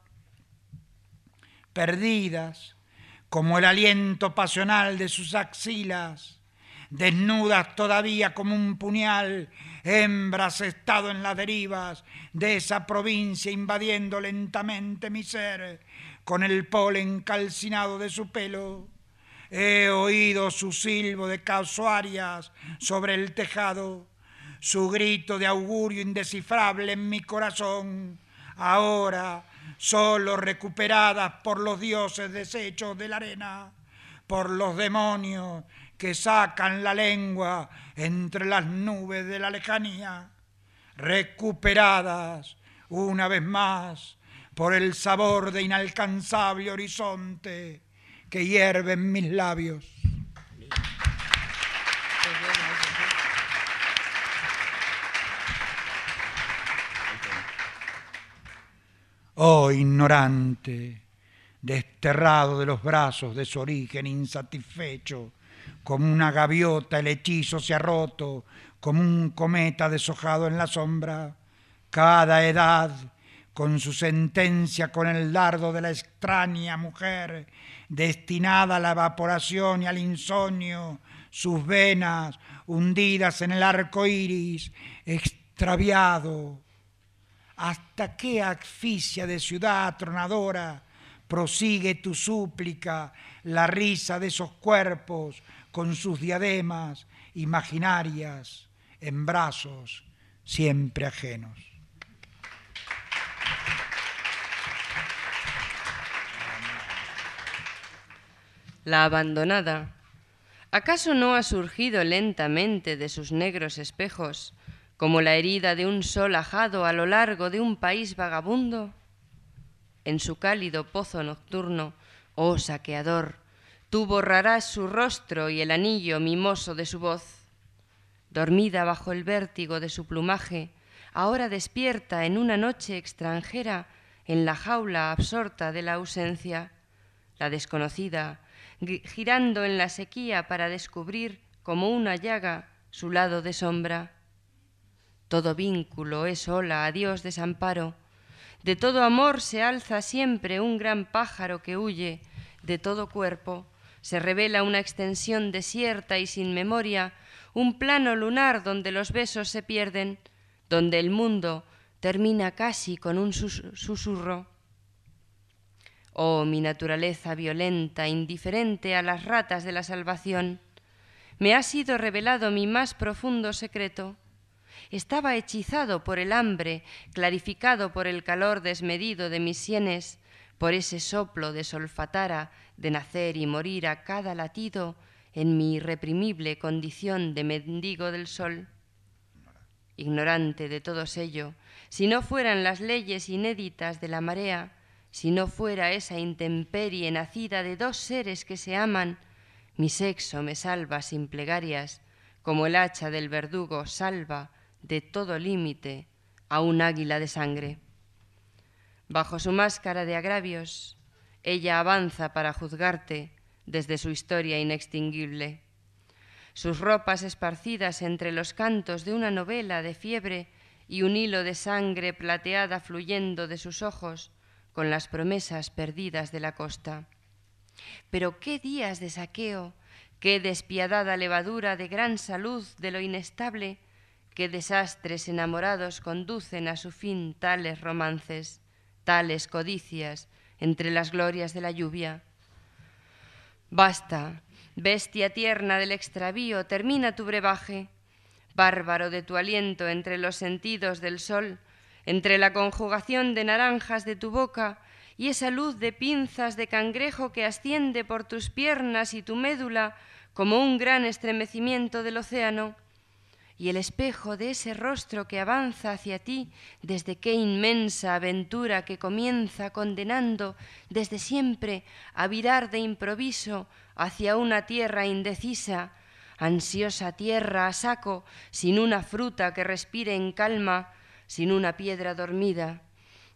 perdidas como el aliento pasional de sus axilas, desnudas todavía como un puñal, hembras estado en las derivas de esa provincia invadiendo lentamente mi ser con el polen calcinado de su pelo. He oído su silbo de casuarias sobre el tejado su grito de augurio indescifrable en mi corazón, ahora solo recuperadas por los dioses deshechos de la arena, por los demonios que sacan la lengua entre las nubes de la lejanía, recuperadas una vez más por el sabor de inalcanzable horizonte que hierve en mis labios. Oh ignorante, desterrado de los brazos de su origen insatisfecho, como una gaviota el hechizo se ha roto, como un cometa deshojado en la sombra, cada edad con su sentencia con el dardo de la extraña mujer, destinada a la evaporación y al insomnio, sus venas hundidas en el arco iris, extraviado, ¿Hasta qué asfixia de ciudad atronadora prosigue tu súplica, la risa de esos cuerpos con sus diademas imaginarias en brazos siempre ajenos? La abandonada. ¿Acaso no ha surgido lentamente de sus negros espejos como la herida de un sol ajado a lo largo de un país vagabundo, en su cálido pozo nocturno, oh saqueador, tú borrarás su rostro y el anillo mimoso de su voz. Dormida bajo el vértigo de su plumaje, ahora despierta en una noche extranjera en la jaula absorta de la ausencia, la desconocida, girando en la sequía para descubrir como una llaga su lado de sombra. Todo vínculo es ola, adiós desamparo. De todo amor se alza siempre un gran pájaro que huye, de todo cuerpo se revela una extensión desierta y sin memoria, un plano lunar donde los besos se pierden, donde el mundo termina casi con un susurro. Oh, mi naturaleza violenta, indiferente a las ratas de la salvación, me ha sido revelado mi más profundo secreto. Estaba hechizado por el hambre, clarificado por el calor desmedido de mis sienes, por ese soplo de solfatara de nacer y morir a cada latido en mi irreprimible condición de mendigo del sol. Ignorante de todo ello, si no fueran las leyes inéditas de la marea, si no fuera esa intemperie nacida de dos seres que se aman, mi sexo me salva sin plegarias, como el hacha del verdugo salva de todo límite a un águila de sangre. Bajo su máscara de agravios, ella avanza para juzgarte desde su historia inextinguible. Sus ropas esparcidas entre los cantos de una novela de fiebre y un hilo de sangre plateada fluyendo de sus ojos con las promesas perdidas de la costa. Pero qué días de saqueo, qué despiadada levadura de gran salud de lo inestable qué desastres enamorados conducen a su fin tales romances, tales codicias entre las glorias de la lluvia. Basta, bestia tierna del extravío, termina tu brebaje, bárbaro de tu aliento entre los sentidos del sol, entre la conjugación de naranjas de tu boca y esa luz de pinzas de cangrejo que asciende por tus piernas y tu médula como un gran estremecimiento del océano y el espejo de ese rostro que avanza hacia ti, desde qué inmensa aventura que comienza condenando desde siempre a virar de improviso hacia una tierra indecisa, ansiosa tierra a saco, sin una fruta que respire en calma, sin una piedra dormida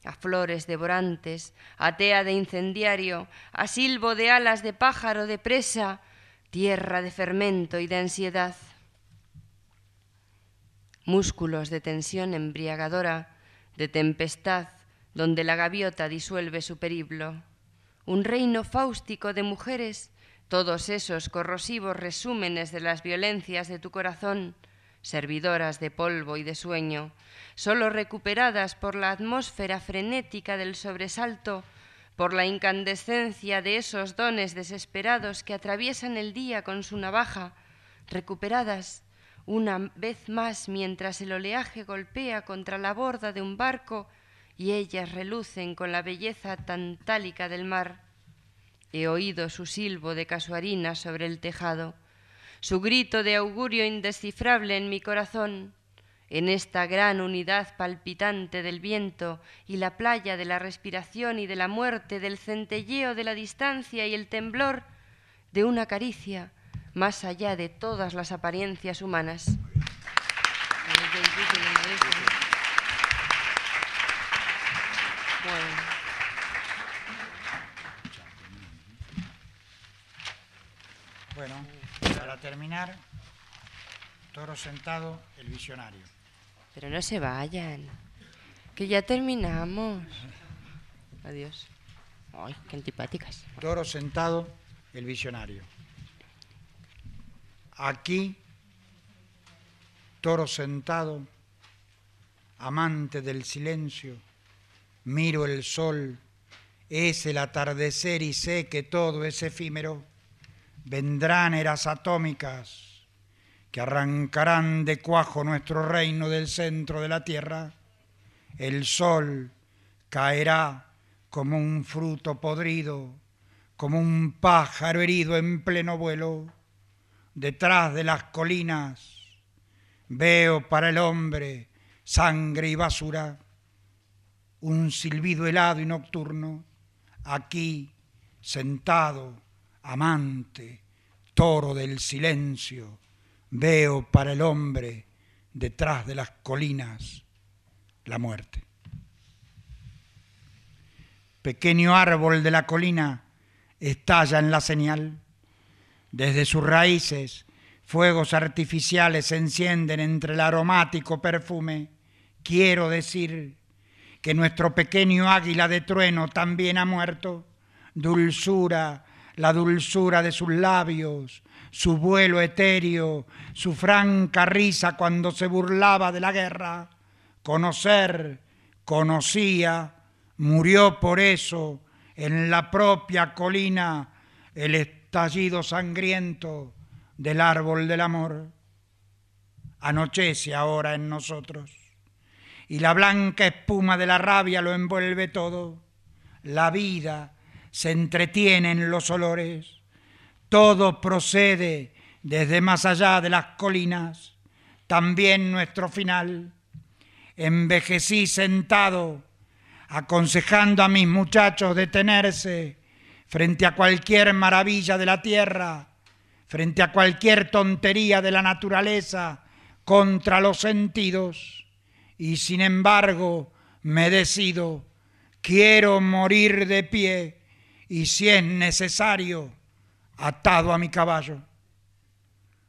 a flores devorantes, a tea de incendiario, a silbo de alas de pájaro de presa, tierra de fermento y de ansiedad músculos de tensión embriagadora, de tempestad donde la gaviota disuelve su periblo. un reino fáustico de mujeres, todos esos corrosivos resúmenes de las violencias de tu corazón, servidoras de polvo y de sueño, sólo recuperadas por la atmósfera frenética del sobresalto, por la incandescencia de esos dones desesperados que atraviesan el día con su navaja, recuperadas una vez más, mientras el oleaje golpea contra la borda de un barco y ellas relucen con la belleza tantálica del mar, he oído su silbo de casuarina sobre el tejado, su grito de augurio indescifrable en mi corazón, en esta gran unidad palpitante del viento y la playa de la respiración y de la muerte, del centelleo de la distancia y el temblor de una caricia, más allá de todas las apariencias humanas. Bueno. para terminar, toro sentado, el visionario. Pero no se vayan, que ya terminamos. Adiós. Ay, qué antipáticas. Toro sentado, el visionario. Aquí, toro sentado, amante del silencio, miro el sol, es el atardecer y sé que todo es efímero. Vendrán eras atómicas que arrancarán de cuajo nuestro reino del centro de la tierra. El sol caerá como un fruto podrido, como un pájaro herido en pleno vuelo detrás de las colinas. Veo para el hombre sangre y basura, un silbido helado y nocturno, aquí sentado, amante, toro del silencio, veo para el hombre detrás de las colinas la muerte. Pequeño árbol de la colina estalla en la señal desde sus raíces, fuegos artificiales se encienden entre el aromático perfume. Quiero decir que nuestro pequeño águila de trueno también ha muerto. Dulzura, la dulzura de sus labios, su vuelo etéreo, su franca risa cuando se burlaba de la guerra. Conocer, conocía, murió por eso en la propia colina el tallido sangriento del árbol del amor anochece ahora en nosotros y la blanca espuma de la rabia lo envuelve todo. La vida se entretiene en los olores, todo procede desde más allá de las colinas, también nuestro final. Envejecí sentado, aconsejando a mis muchachos detenerse frente a cualquier maravilla de la tierra, frente a cualquier tontería de la naturaleza, contra los sentidos, y sin embargo me decido, quiero morir de pie y si es necesario, atado a mi caballo.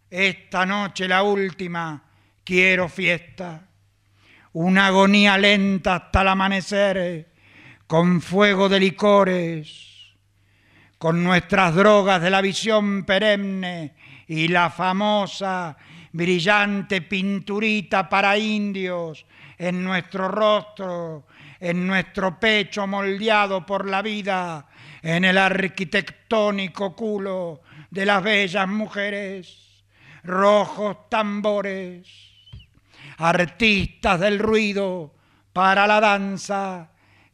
Esta noche la última, quiero fiesta, una agonía lenta hasta el amanecer, con fuego de licores con nuestras drogas de la visión perenne y la famosa brillante pinturita para indios en nuestro rostro, en nuestro pecho moldeado por la vida, en el arquitectónico culo de las bellas mujeres, rojos tambores, artistas del ruido para la danza,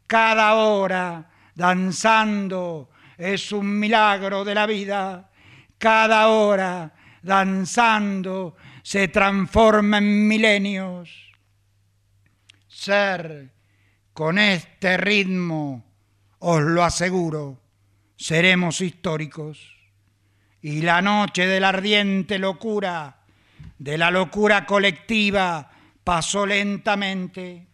cada hora danzando es un milagro de la vida. Cada hora danzando se transforma en milenios. Ser con este ritmo, os lo aseguro, seremos históricos. Y la noche de la ardiente locura, de la locura colectiva, pasó lentamente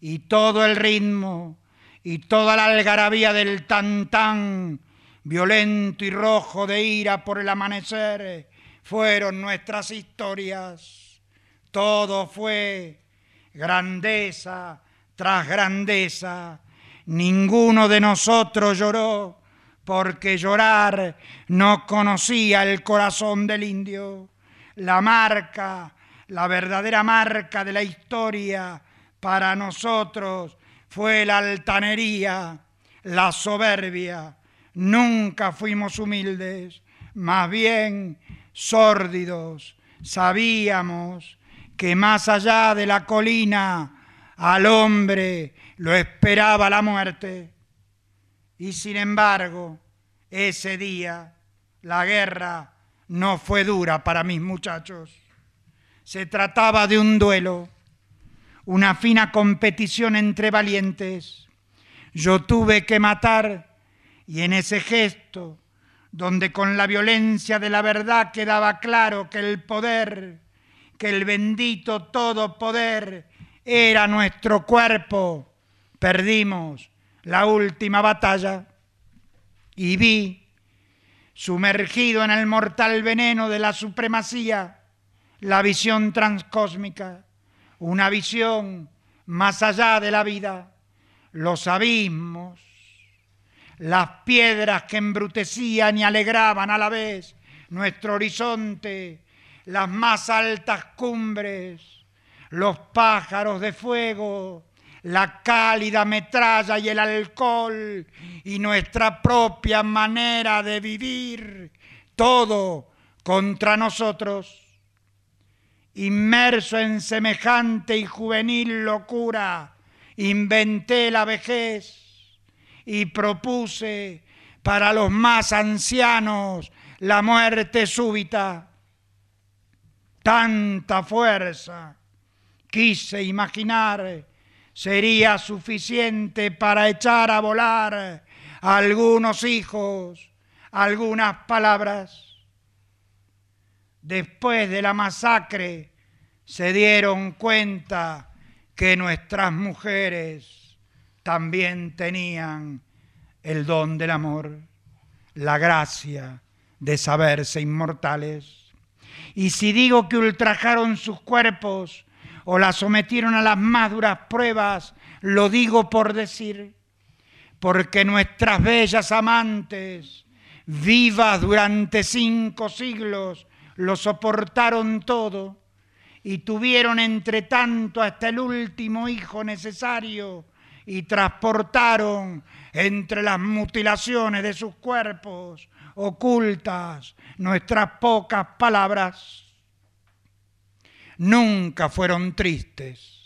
y todo el ritmo y toda la algarabía del tantán, violento y rojo de ira por el amanecer, fueron nuestras historias. Todo fue grandeza tras grandeza. Ninguno de nosotros lloró porque llorar no conocía el corazón del indio. La marca, la verdadera marca de la historia para nosotros fue la altanería, la soberbia. Nunca fuimos humildes, más bien sórdidos. Sabíamos que más allá de la colina al hombre lo esperaba la muerte. Y sin embargo, ese día la guerra no fue dura para mis muchachos. Se trataba de un duelo una fina competición entre valientes. Yo tuve que matar y en ese gesto, donde con la violencia de la verdad quedaba claro que el poder, que el bendito todo poder era nuestro cuerpo, perdimos la última batalla y vi, sumergido en el mortal veneno de la supremacía, la visión transcósmica una visión más allá de la vida, los abismos, las piedras que embrutecían y alegraban a la vez nuestro horizonte, las más altas cumbres, los pájaros de fuego, la cálida metralla y el alcohol y nuestra propia manera de vivir, todo contra nosotros Inmerso en semejante y juvenil locura, inventé la vejez y propuse para los más ancianos la muerte súbita. Tanta fuerza quise imaginar sería suficiente para echar a volar algunos hijos, algunas palabras después de la masacre se dieron cuenta que nuestras mujeres también tenían el don del amor, la gracia de saberse inmortales. Y si digo que ultrajaron sus cuerpos o las sometieron a las más duras pruebas, lo digo por decir, porque nuestras bellas amantes, vivas durante cinco siglos, lo soportaron todo y tuvieron entre tanto hasta el último hijo necesario y transportaron entre las mutilaciones de sus cuerpos ocultas nuestras pocas palabras. Nunca fueron tristes.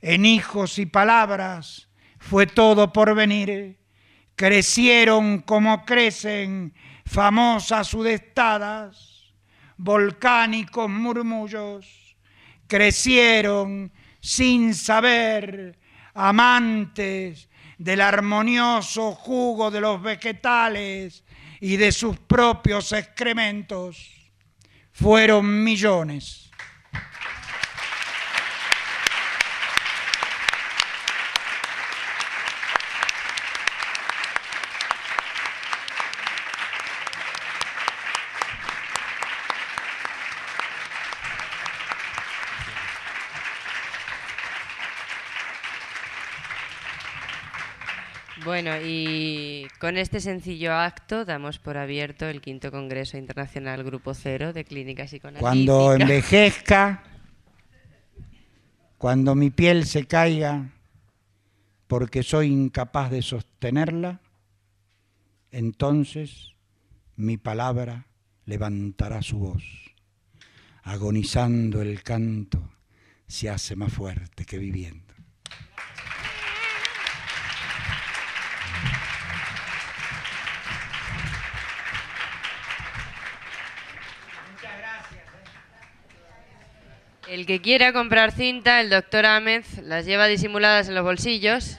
En hijos y palabras fue todo por venir. Crecieron como crecen famosas sudestadas volcánicos murmullos, crecieron sin saber, amantes del armonioso jugo de los vegetales y de sus propios excrementos, fueron millones Bueno, y con este sencillo acto damos por abierto el quinto Congreso Internacional Grupo Cero de y Psicoanalítica. Cuando envejezca, cuando mi piel se caiga porque soy incapaz de sostenerla, entonces mi palabra levantará su voz. Agonizando el canto se hace más fuerte que viviendo. El que quiera comprar cinta, el doctor Ámez las lleva disimuladas en los bolsillos.